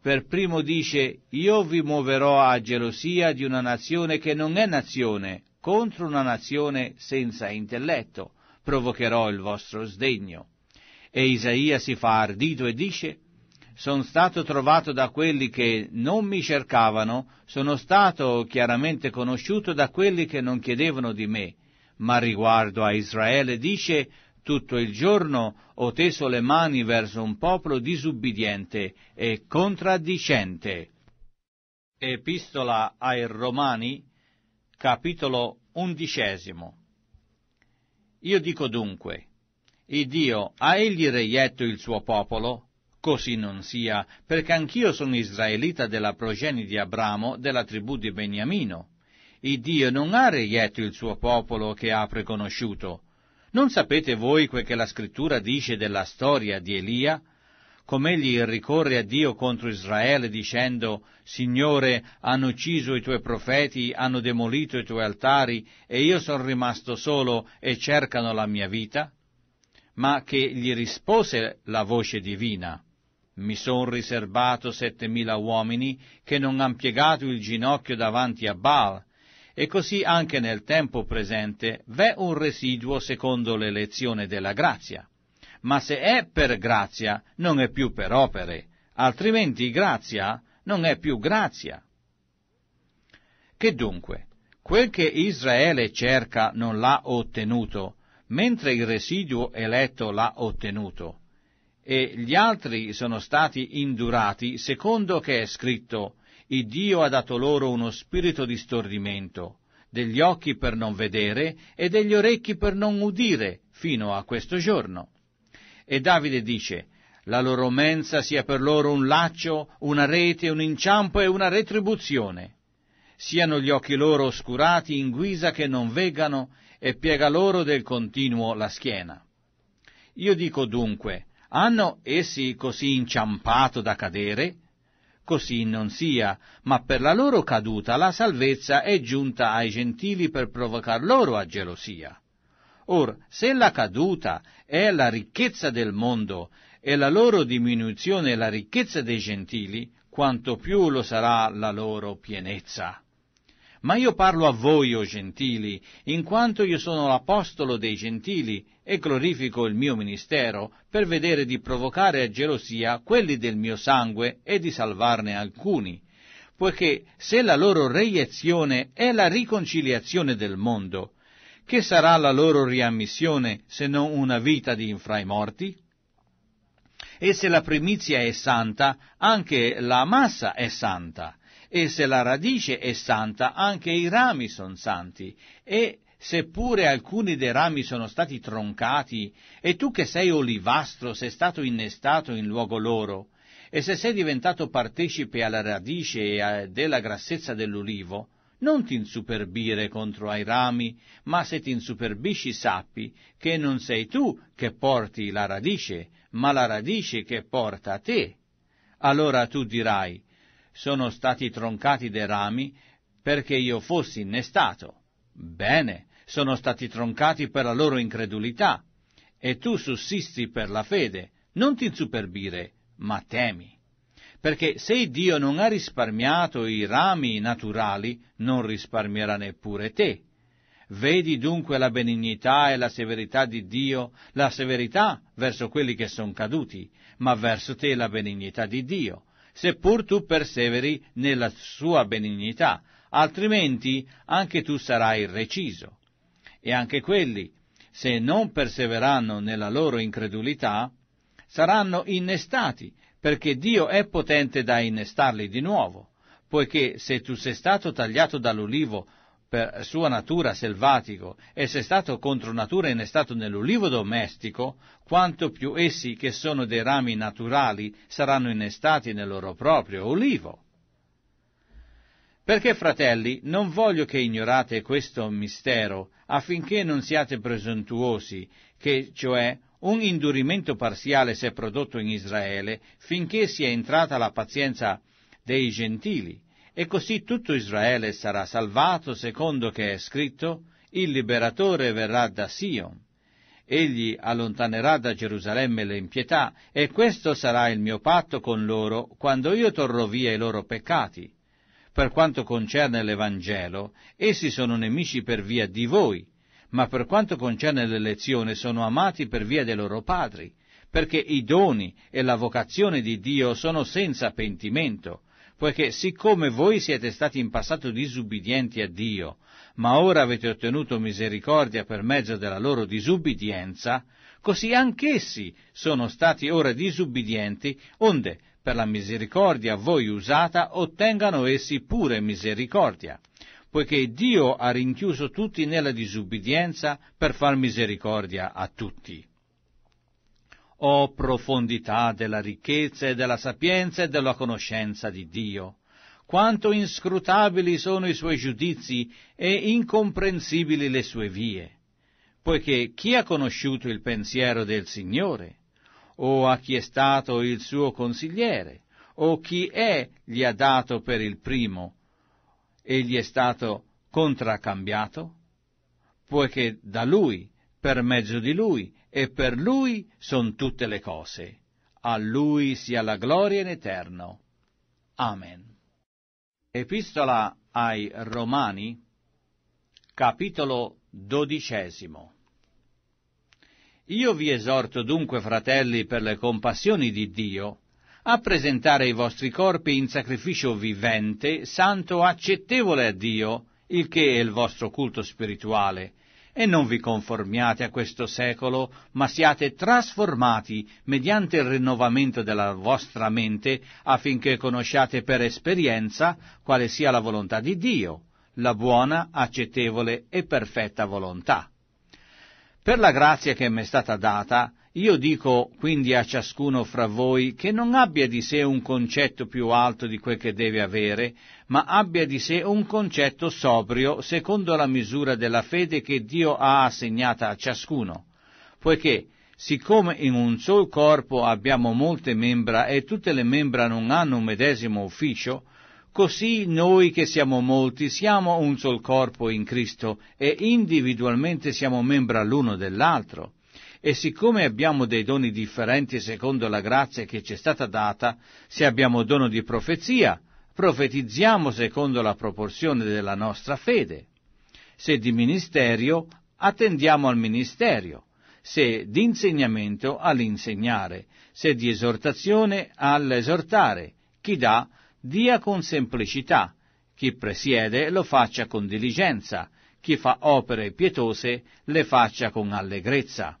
per primo dice, io vi muoverò a gelosia di una nazione che non è nazione, contro una nazione senza intelletto, provocherò il vostro sdegno. E Isaia si fa ardito e dice, sono stato trovato da quelli che non mi cercavano, sono stato chiaramente conosciuto da quelli che non chiedevano di me. Ma riguardo a Israele dice, tutto il giorno ho teso le mani verso un popolo disubbidiente e contraddicente. Epistola ai Romani, capitolo undicesimo. Io dico dunque, il Dio ha egli reietto il suo popolo? Così non sia, perché anch'io sono israelita della progenie di Abramo, della tribù di Beniamino. Il Dio non ha reietto il suo popolo che ha preconosciuto, non sapete voi quel che la scrittura dice della storia di Elia? Com'egli ricorre a Dio contro Israele dicendo, Signore, hanno ucciso i tuoi profeti, hanno demolito i tuoi altari, e io sono rimasto solo e cercano la mia vita? Ma che gli rispose la voce divina, mi son riservato settemila uomini che non han piegato il ginocchio davanti a Baal, e così anche nel tempo presente v'è un residuo secondo l'elezione della grazia. Ma se è per grazia, non è più per opere, altrimenti grazia non è più grazia. Che dunque, quel che Israele cerca non l'ha ottenuto, mentre il residuo eletto l'ha ottenuto. E gli altri sono stati indurati secondo che è scritto, e Dio ha dato loro uno spirito di stordimento, degli occhi per non vedere e degli orecchi per non udire, fino a questo giorno. E Davide dice, la loro mensa sia per loro un laccio, una rete, un inciampo e una retribuzione. Siano gli occhi loro oscurati in guisa che non vegano e piega loro del continuo la schiena. Io dico dunque, hanno essi così inciampato da cadere? così non sia, ma per la loro caduta la salvezza è giunta ai gentili per provocar loro a gelosia. Or, se la caduta è la ricchezza del mondo e la loro diminuzione è la ricchezza dei gentili, quanto più lo sarà la loro pienezza. Ma io parlo a voi, o oh gentili, in quanto io sono l'apostolo dei gentili e glorifico il mio ministero per vedere di provocare a gelosia quelli del mio sangue e di salvarne alcuni. Poiché se la loro reiezione è la riconciliazione del mondo, che sarà la loro riammissione se non una vita di infra i morti? E se la primizia è santa, anche la massa è santa e se la radice è santa, anche i rami sono santi, e seppure alcuni dei rami sono stati troncati, e tu che sei olivastro sei stato innestato in luogo loro, e se sei diventato partecipe alla radice e della grassezza dell'ulivo, non ti insuperbire contro ai rami, ma se ti insuperbisci sappi che non sei tu che porti la radice, ma la radice che porta te. Allora tu dirai, sono stati troncati dei rami perché io fossi innestato. Bene, sono stati troncati per la loro incredulità, e tu sussisti per la fede, non ti insuperbire, ma temi. Perché se Dio non ha risparmiato i rami naturali, non risparmierà neppure te. Vedi dunque la benignità e la severità di Dio, la severità verso quelli che sono caduti, ma verso te la benignità di Dio seppur tu perseveri nella sua benignità, altrimenti anche tu sarai reciso. E anche quelli, se non perseveranno nella loro incredulità, saranno innestati, perché Dio è potente da innestarli di nuovo, poiché se tu sei stato tagliato dall'ulivo per sua natura selvatico, e se è stato contro natura in stato nell'ulivo domestico, quanto più essi che sono dei rami naturali saranno innestati nel loro proprio ulivo. Perché, fratelli, non voglio che ignorate questo mistero, affinché non siate presuntuosi, che, cioè, un indurimento parziale si è prodotto in Israele finché sia entrata la pazienza dei gentili, e così tutto Israele sarà salvato secondo che è scritto, il liberatore verrà da Sion. Egli allontanerà da Gerusalemme le impietà, e questo sarà il mio patto con loro quando io torrò via i loro peccati. Per quanto concerne l'Evangelo, essi sono nemici per via di voi, ma per quanto concerne l'elezione sono amati per via dei loro padri, perché i doni e la vocazione di Dio sono senza pentimento, poiché siccome voi siete stati in passato disubbidienti a Dio, ma ora avete ottenuto misericordia per mezzo della loro disubbidienza, così anch'essi sono stati ora disubbidienti, onde per la misericordia voi usata ottengano essi pure misericordia, poiché Dio ha rinchiuso tutti nella disubbidienza per far misericordia a tutti. O oh profondità della ricchezza e della sapienza e della conoscenza di Dio! Quanto inscrutabili sono i suoi giudizi e incomprensibili le sue vie! Poiché chi ha conosciuto il pensiero del Signore? O a chi è stato il suo consigliere? O chi è gli ha dato per il primo? Egli è stato contraccambiato? Poiché da lui, per mezzo di lui e per Lui sono tutte le cose. A Lui sia la gloria in eterno. Amen. Epistola ai Romani, capitolo dodicesimo. Io vi esorto dunque, fratelli, per le compassioni di Dio, a presentare i vostri corpi in sacrificio vivente, santo, accettevole a Dio, il che è il vostro culto spirituale, e non vi conformiate a questo secolo, ma siate trasformati mediante il rinnovamento della vostra mente affinché conosciate per esperienza quale sia la volontà di Dio, la buona, accettevole e perfetta volontà. Per la grazia che mi è stata data, io dico quindi a ciascuno fra voi che non abbia di sé un concetto più alto di quel che deve avere, ma abbia di sé un concetto sobrio secondo la misura della fede che Dio ha assegnata a ciascuno, poiché siccome in un sol corpo abbiamo molte membra e tutte le membra non hanno un medesimo ufficio, così noi che siamo molti siamo un sol corpo in Cristo e individualmente siamo membra l'uno dell'altro. E siccome abbiamo dei doni differenti secondo la grazia che ci è stata data, se abbiamo dono di profezia, profetizziamo secondo la proporzione della nostra fede. Se di ministerio, attendiamo al ministerio. Se di insegnamento, all'insegnare. Se di esortazione, all'esortare. Chi dà, dia con semplicità. Chi presiede, lo faccia con diligenza. Chi fa opere pietose, le faccia con allegrezza.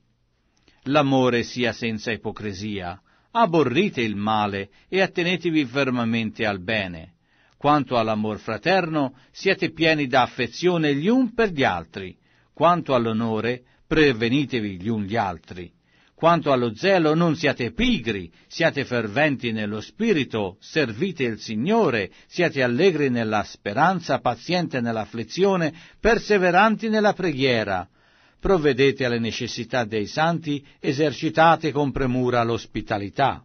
L'amore sia senza ipocrisia. Aborrite il male e attenetevi fermamente al bene. Quanto all'amor fraterno, siate pieni d'affezione gli un per gli altri. Quanto all'onore, prevenitevi gli un gli altri. Quanto allo zelo, non siate pigri, siate ferventi nello spirito, servite il Signore, siate allegri nella speranza, pazienti nell'afflizione, perseveranti nella preghiera provvedete alle necessità dei santi, esercitate con premura l'ospitalità.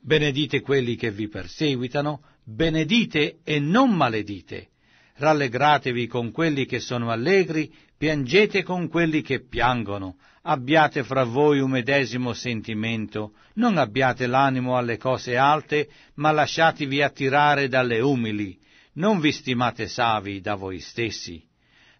Benedite quelli che vi perseguitano, benedite e non maledite. Rallegratevi con quelli che sono allegri, piangete con quelli che piangono, abbiate fra voi un medesimo sentimento, non abbiate l'animo alle cose alte, ma lasciatevi attirare dalle umili, non vi stimate savi da voi stessi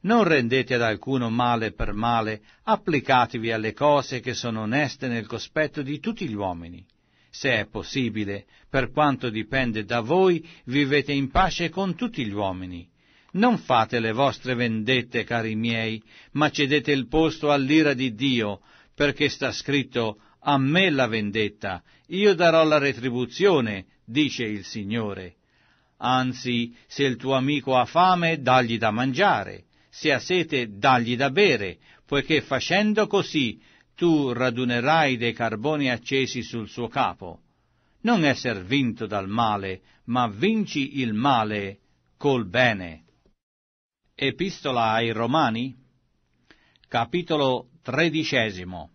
non rendete ad alcuno male per male, applicatevi alle cose che sono oneste nel cospetto di tutti gli uomini. Se è possibile, per quanto dipende da voi, vivete in pace con tutti gli uomini. Non fate le vostre vendette, cari miei, ma cedete il posto all'ira di Dio, perché sta scritto a me la vendetta, io darò la retribuzione, dice il Signore. Anzi, se il tuo amico ha fame, dagli da mangiare, se ha sete dagli da bere, poiché facendo così tu radunerai dei carboni accesi sul suo capo. Non esser vinto dal male, ma vinci il male col bene. Epistola ai Romani, capitolo tredicesimo.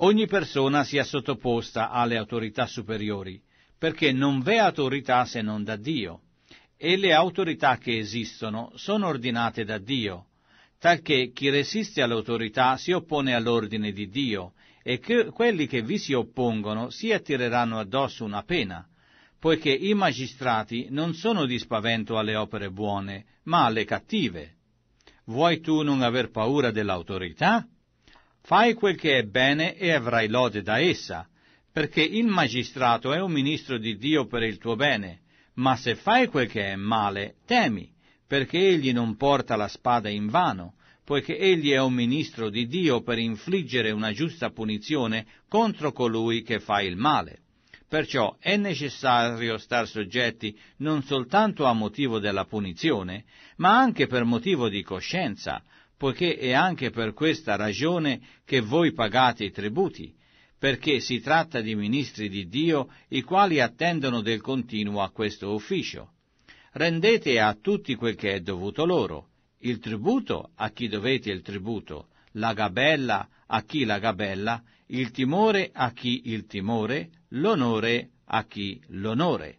Ogni persona sia sottoposta alle autorità superiori, perché non v'è autorità se non da Dio e le autorità che esistono sono ordinate da Dio, talché chi resiste all'autorità si oppone all'ordine di Dio, e che quelli che vi si oppongono si attireranno addosso una pena, poiché i magistrati non sono di spavento alle opere buone, ma alle cattive. Vuoi tu non aver paura dell'autorità? Fai quel che è bene e avrai lode da essa, perché il magistrato è un ministro di Dio per il tuo bene, ma se fai quel che è male, temi, perché egli non porta la spada in vano, poiché egli è un ministro di Dio per infliggere una giusta punizione contro colui che fa il male. Perciò è necessario star soggetti non soltanto a motivo della punizione, ma anche per motivo di coscienza, poiché è anche per questa ragione che voi pagate i tributi, perché si tratta di ministri di Dio i quali attendono del continuo a questo ufficio. Rendete a tutti quel che è dovuto loro, il tributo a chi dovete il tributo, la gabella a chi la gabella, il timore a chi il timore, l'onore a chi l'onore.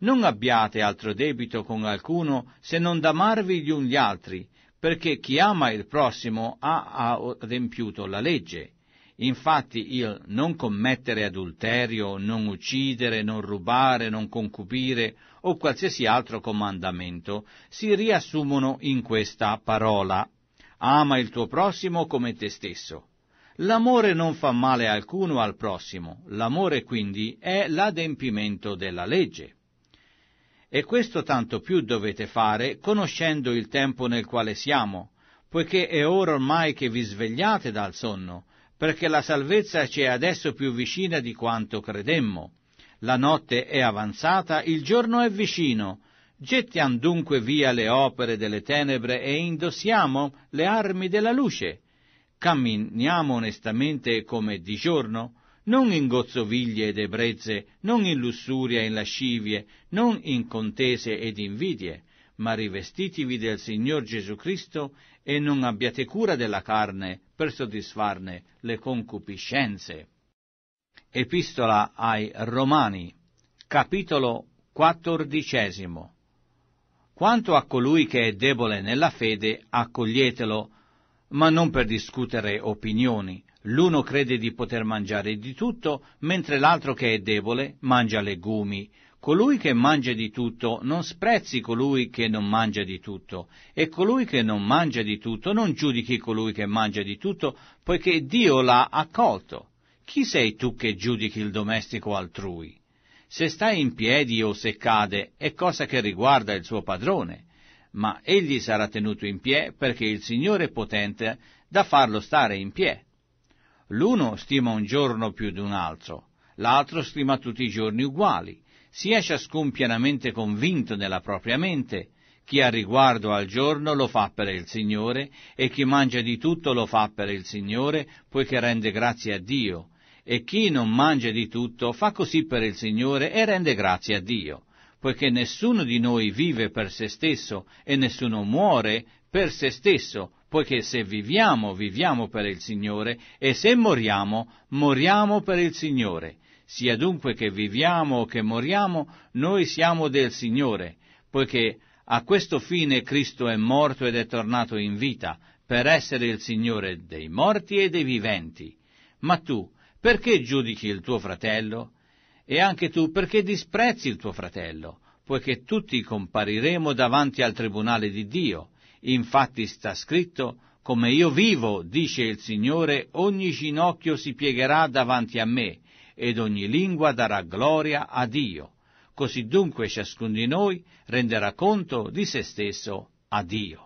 Non abbiate altro debito con alcuno se non d'amarvi gli un gli altri, perché chi ama il prossimo ha adempiuto la legge. Infatti il non commettere adulterio, non uccidere, non rubare, non concupire o qualsiasi altro comandamento si riassumono in questa parola. Ama il tuo prossimo come te stesso. L'amore non fa male alcuno al prossimo, l'amore quindi è l'adempimento della legge. E questo tanto più dovete fare conoscendo il tempo nel quale siamo, poiché è ora ormai che vi svegliate dal sonno, perché la salvezza ci è adesso più vicina di quanto credemmo. La notte è avanzata, il giorno è vicino. Gettiam dunque via le opere delle tenebre e indossiamo le armi della luce. Camminiamo onestamente come di giorno, non in gozzoviglie ed ebbrezze, non in lussuria e in lascivie, non in contese ed invidie, ma rivestitivi del Signor Gesù Cristo e non abbiate cura della carne per soddisfarne le concupiscenze. Epistola ai Romani, capitolo quattordicesimo. Quanto a colui che è debole nella fede, accoglietelo, ma non per discutere opinioni. L'uno crede di poter mangiare di tutto, mentre l'altro che è debole mangia legumi. Colui che mangia di tutto non sprezzi colui che non mangia di tutto, e colui che non mangia di tutto non giudichi colui che mangia di tutto, poiché Dio l'ha accolto. Chi sei tu che giudichi il domestico altrui? Se sta in piedi o se cade è cosa che riguarda il suo padrone, ma egli sarà tenuto in piedi perché il Signore è potente da farlo stare in piedi. L'uno stima un giorno più di un altro, l'altro stima tutti i giorni uguali sia ciascun pienamente convinto nella propria mente, chi ha riguardo al giorno lo fa per il Signore, e chi mangia di tutto lo fa per il Signore, poiché rende grazie a Dio, e chi non mangia di tutto fa così per il Signore e rende grazie a Dio, poiché nessuno di noi vive per se stesso e nessuno muore per se stesso, poiché se viviamo, viviamo per il Signore, e se moriamo, moriamo per il Signore. Sia dunque che viviamo o che moriamo, noi siamo del Signore, poiché a questo fine Cristo è morto ed è tornato in vita, per essere il Signore dei morti e dei viventi. Ma tu, perché giudichi il tuo fratello? E anche tu, perché disprezzi il tuo fratello? Poiché tutti compariremo davanti al tribunale di Dio. Infatti sta scritto, come io vivo, dice il Signore, ogni ginocchio si piegherà davanti a me, ed ogni lingua darà gloria a Dio. Così dunque ciascun di noi renderà conto di se stesso a Dio.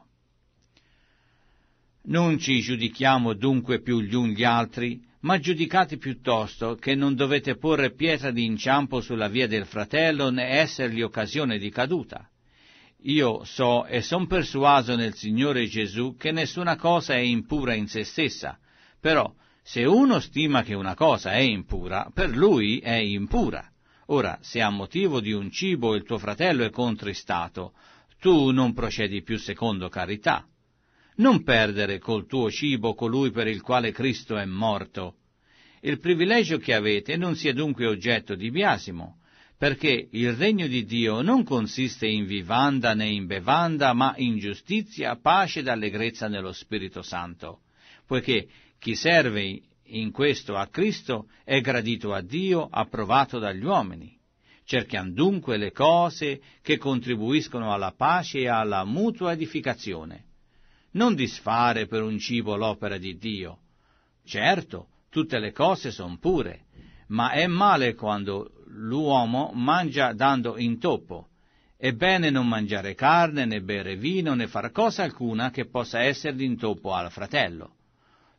Non ci giudichiamo dunque più gli uni gli altri, ma giudicate piuttosto che non dovete porre pietra di inciampo sulla via del fratello né essergli occasione di caduta. Io so e son persuaso nel Signore Gesù che nessuna cosa è impura in se stessa, però se uno stima che una cosa è impura, per lui è impura. Ora, se a motivo di un cibo il tuo fratello è contristato, tu non procedi più secondo carità. Non perdere col tuo cibo colui per il quale Cristo è morto. Il privilegio che avete non sia dunque oggetto di biasimo, perché il regno di Dio non consiste in vivanda né in bevanda, ma in giustizia, pace ed allegrezza nello Spirito Santo, poiché chi serve in questo a Cristo è gradito a Dio, approvato dagli uomini. Cerchiamo dunque le cose che contribuiscono alla pace e alla mutua edificazione. Non disfare per un cibo l'opera di Dio. Certo, tutte le cose sono pure, ma è male quando l'uomo mangia dando intoppo. È bene non mangiare carne, né bere vino, né far cosa alcuna che possa essere d'intoppo al fratello.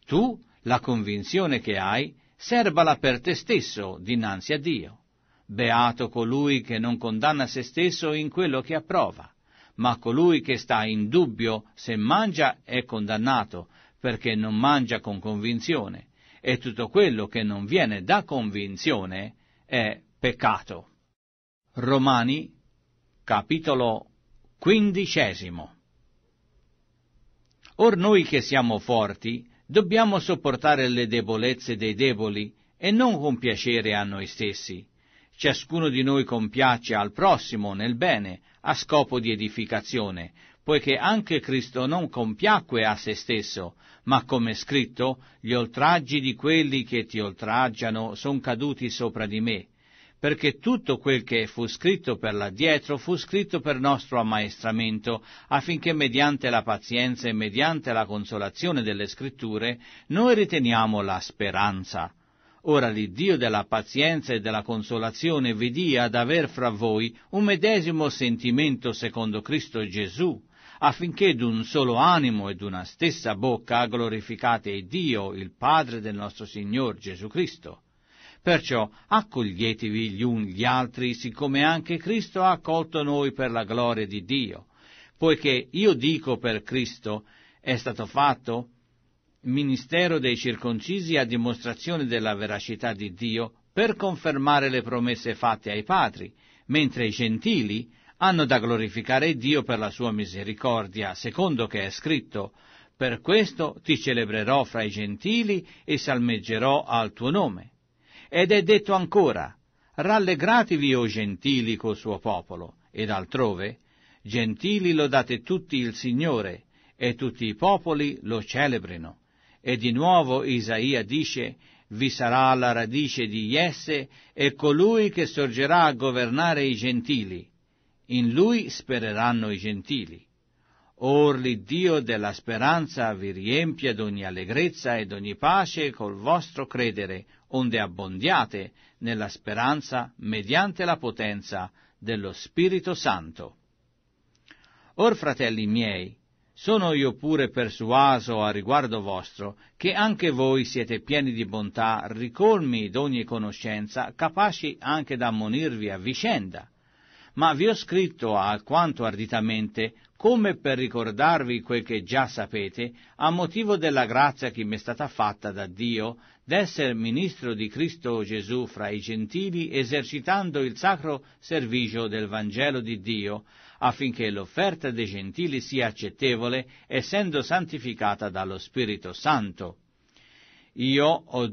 Tu la convinzione che hai, serbala per te stesso dinanzi a Dio. Beato colui che non condanna se stesso in quello che approva, ma colui che sta in dubbio se mangia è condannato, perché non mangia con convinzione, e tutto quello che non viene da convinzione è peccato. Romani, capitolo quindicesimo. Or noi che siamo forti, Dobbiamo sopportare le debolezze dei deboli e non compiacere a noi stessi. Ciascuno di noi compiace al prossimo nel bene, a scopo di edificazione, poiché anche Cristo non compiacque a se stesso, ma come scritto, gli oltraggi di quelli che ti oltraggiano sono caduti sopra di me perché tutto quel che fu scritto per l'addietro fu scritto per nostro ammaestramento, affinché mediante la pazienza e mediante la consolazione delle scritture noi riteniamo la speranza. Ora l'Iddio della pazienza e della consolazione vi dia ad aver fra voi un medesimo sentimento secondo Cristo Gesù, affinché d'un solo animo e d'una stessa bocca glorificate Dio, il Padre del nostro Signor Gesù Cristo Perciò accoglietevi gli uni gli altri, siccome anche Cristo ha accolto noi per la gloria di Dio. Poiché io dico per Cristo, è stato fatto ministero dei circoncisi a dimostrazione della veracità di Dio per confermare le promesse fatte ai padri, mentre i gentili hanno da glorificare Dio per la sua misericordia, secondo che è scritto, per questo ti celebrerò fra i gentili e salmeggerò al tuo nome. Ed è detto ancora, rallegratevi, o gentili, col suo popolo. Ed altrove, gentili lodate tutti il Signore, e tutti i popoli lo celebrino. E di nuovo Isaia dice, vi sarà la radice di Jesse e colui che sorgerà a governare i gentili. In lui spereranno i gentili. Or l'Iddio della speranza vi riempie d'ogni allegrezza e d'ogni pace col vostro credere, onde abbondiate nella speranza mediante la potenza dello Spirito Santo. Or, fratelli miei, sono io pure persuaso a riguardo vostro che anche voi siete pieni di bontà, ricolmi d'ogni conoscenza, capaci anche d'ammonirvi a vicenda ma vi ho scritto alquanto arditamente come per ricordarvi quel che già sapete, a motivo della grazia che mi è stata fatta da Dio d'essere ministro di Cristo Gesù fra i gentili, esercitando il sacro servigio del Vangelo di Dio, affinché l'offerta dei gentili sia accettevole, essendo santificata dallo Spirito Santo. Io ho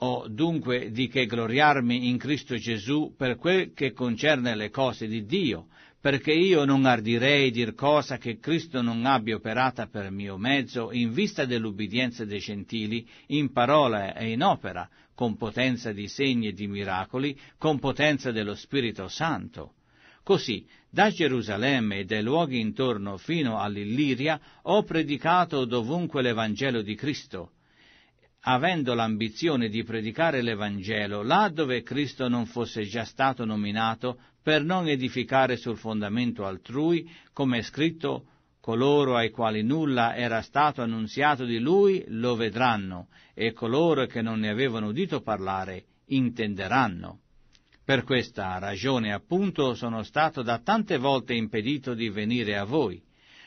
ho dunque di che gloriarmi in Cristo Gesù per quel che concerne le cose di Dio, perché io non ardirei dir cosa che Cristo non abbia operata per mio mezzo in vista dell'ubbidienza dei gentili, in parola e in opera, con potenza di segni e di miracoli, con potenza dello Spirito Santo. Così, da Gerusalemme e dai luoghi intorno fino all'Illiria, ho predicato dovunque l'Evangelo di Cristo, avendo l'ambizione di predicare l'Evangelo là dove Cristo non fosse già stato nominato per non edificare sul fondamento altrui, come è scritto coloro ai quali nulla era stato annunziato di lui lo vedranno, e coloro che non ne avevano udito parlare intenderanno. Per questa ragione appunto sono stato da tante volte impedito di venire a voi,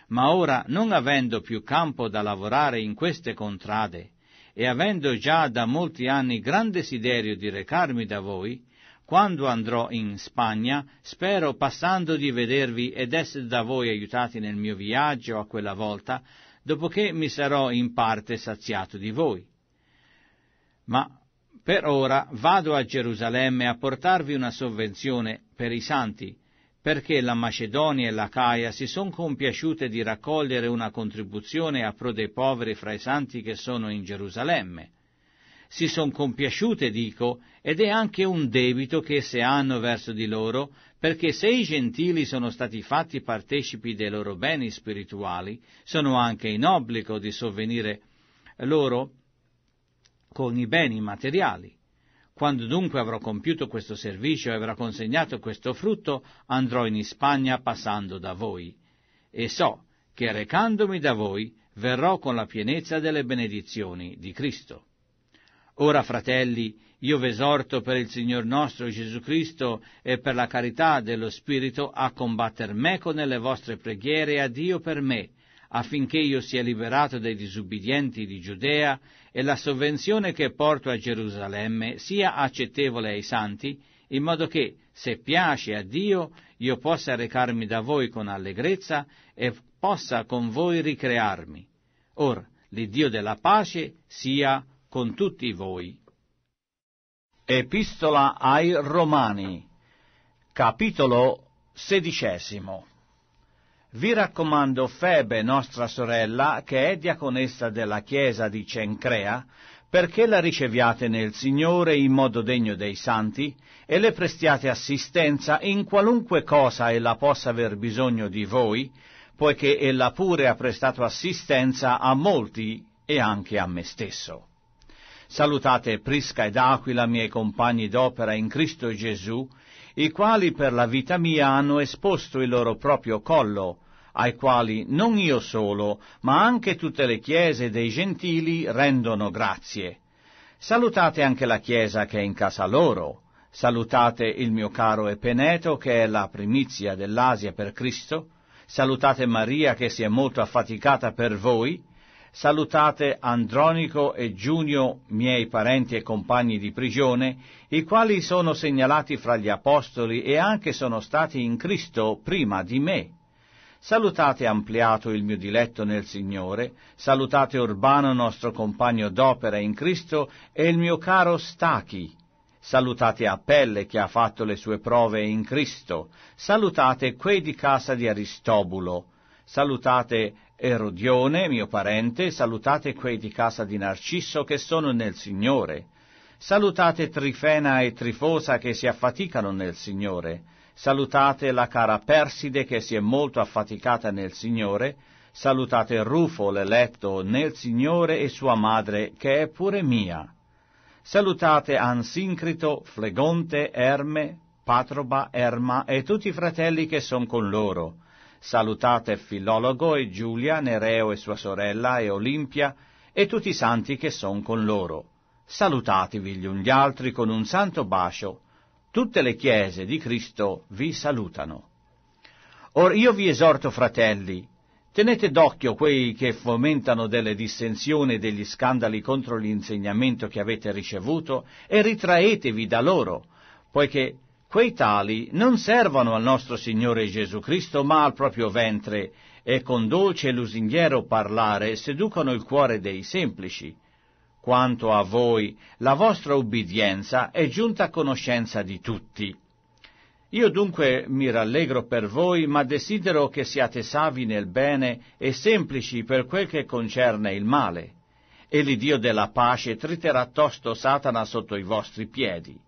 ma ora non avendo più campo da lavorare in queste contrade, e avendo già da molti anni gran desiderio di recarmi da voi, quando andrò in Spagna, spero passando di vedervi ed essere da voi aiutati nel mio viaggio a quella volta, dopo che mi sarò in parte saziato di voi. Ma per ora vado a Gerusalemme a portarvi una sovvenzione per i santi, perché la Macedonia e l'Acaia si sono compiaciute di raccogliere una contribuzione a pro dei poveri fra i santi che sono in Gerusalemme. Si sono compiaciute, dico, ed è anche un debito che esse hanno verso di loro, perché se i gentili sono stati fatti partecipi dei loro beni spirituali, sono anche in obbligo di sovvenire loro con i beni materiali. Quando dunque avrò compiuto questo servizio e avrò consegnato questo frutto, andrò in Spagna passando da voi. E so che recandomi da voi verrò con la pienezza delle benedizioni di Cristo. Ora, fratelli, io v'esorto per il Signor nostro Gesù Cristo e per la carità dello Spirito a combatter meco nelle vostre preghiere a Dio per me, affinché io sia liberato dai disubbidienti di Giudea e la sovvenzione che porto a Gerusalemme sia accettevole ai santi, in modo che, se piace a Dio, io possa recarmi da voi con allegrezza e possa con voi ricrearmi. Or, l'Iddio della pace sia con tutti voi. Epistola ai Romani, capitolo sedicesimo. Vi raccomando Febe, nostra sorella, che è diaconessa della chiesa di Cencrea, perché la riceviate nel Signore in modo degno dei santi e le prestiate assistenza in qualunque cosa ella possa aver bisogno di voi, poiché ella pure ha prestato assistenza a molti e anche a me stesso. Salutate Prisca ed Aquila, miei compagni d'opera in Cristo Gesù, i quali per la vita mia hanno esposto il loro proprio collo, ai quali non io solo, ma anche tutte le chiese dei gentili rendono grazie. Salutate anche la chiesa che è in casa loro. Salutate il mio caro Epeneto, che è la primizia dell'Asia per Cristo. Salutate Maria, che si è molto affaticata per voi salutate Andronico e Giunio, miei parenti e compagni di prigione, i quali sono segnalati fra gli apostoli e anche sono stati in Cristo prima di me. Salutate Ampliato, il mio diletto nel Signore, salutate Urbano, nostro compagno d'opera in Cristo, e il mio caro Stachi. Salutate Appelle che ha fatto le sue prove in Cristo, salutate quei di casa di Aristobulo, salutate Erodione, mio parente, salutate quei di casa di Narcisso che sono nel Signore. Salutate Trifena e Trifosa che si affaticano nel Signore. Salutate la cara Perside che si è molto affaticata nel Signore. Salutate Rufo l'eletto nel Signore e sua madre che è pure mia. Salutate Ansincrito, Flegonte, Erme, Patroba, Erma e tutti i fratelli che sono con loro Salutate Filologo e Giulia, Nereo e sua sorella e Olimpia e tutti i santi che son con loro. Salutatevi gli uni gli altri con un santo bacio. Tutte le chiese di Cristo vi salutano. Or io vi esorto, fratelli, tenete d'occhio quei che fomentano delle dissensioni e degli scandali contro l'insegnamento che avete ricevuto e ritraetevi da loro, poiché Quei tali non servono al nostro Signore Gesù Cristo, ma al proprio ventre, e con dolce e lusinghiero parlare seducono il cuore dei semplici. Quanto a voi, la vostra ubbidienza è giunta a conoscenza di tutti. Io dunque mi rallegro per voi, ma desidero che siate savi nel bene e semplici per quel che concerne il male. E l'Iddio della pace triterà tosto Satana sotto i vostri piedi.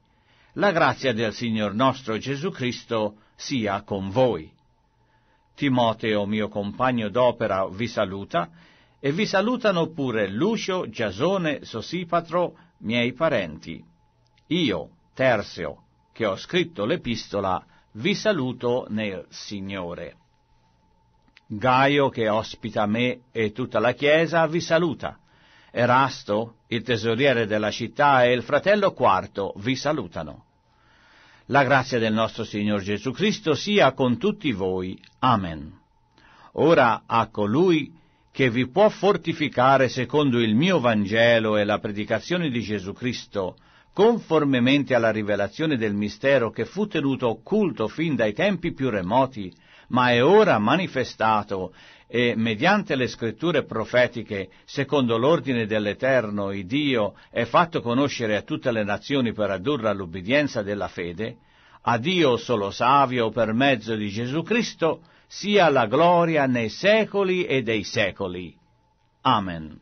La grazia del Signor nostro Gesù Cristo sia con voi. Timoteo, mio compagno d'opera, vi saluta, e vi salutano pure Lucio, Giasone, Sosipatro, miei parenti. Io, Terzio, che ho scritto l'epistola, vi saluto nel Signore. Gaio, che ospita me e tutta la Chiesa, vi saluta. Erasto, il tesoriere della città, e il fratello quarto vi salutano. La grazia del nostro Signor Gesù Cristo sia con tutti voi. Amen. Ora a colui che vi può fortificare secondo il mio Vangelo e la predicazione di Gesù Cristo, conformemente alla rivelazione del mistero che fu tenuto occulto fin dai tempi più remoti, ma è ora manifestato e mediante le scritture profetiche, secondo l'ordine dell'Eterno, il Dio è fatto conoscere a tutte le nazioni per addurre all'ubbidienza della fede, a Dio solo savio per mezzo di Gesù Cristo sia la gloria nei secoli e dei secoli. Amen.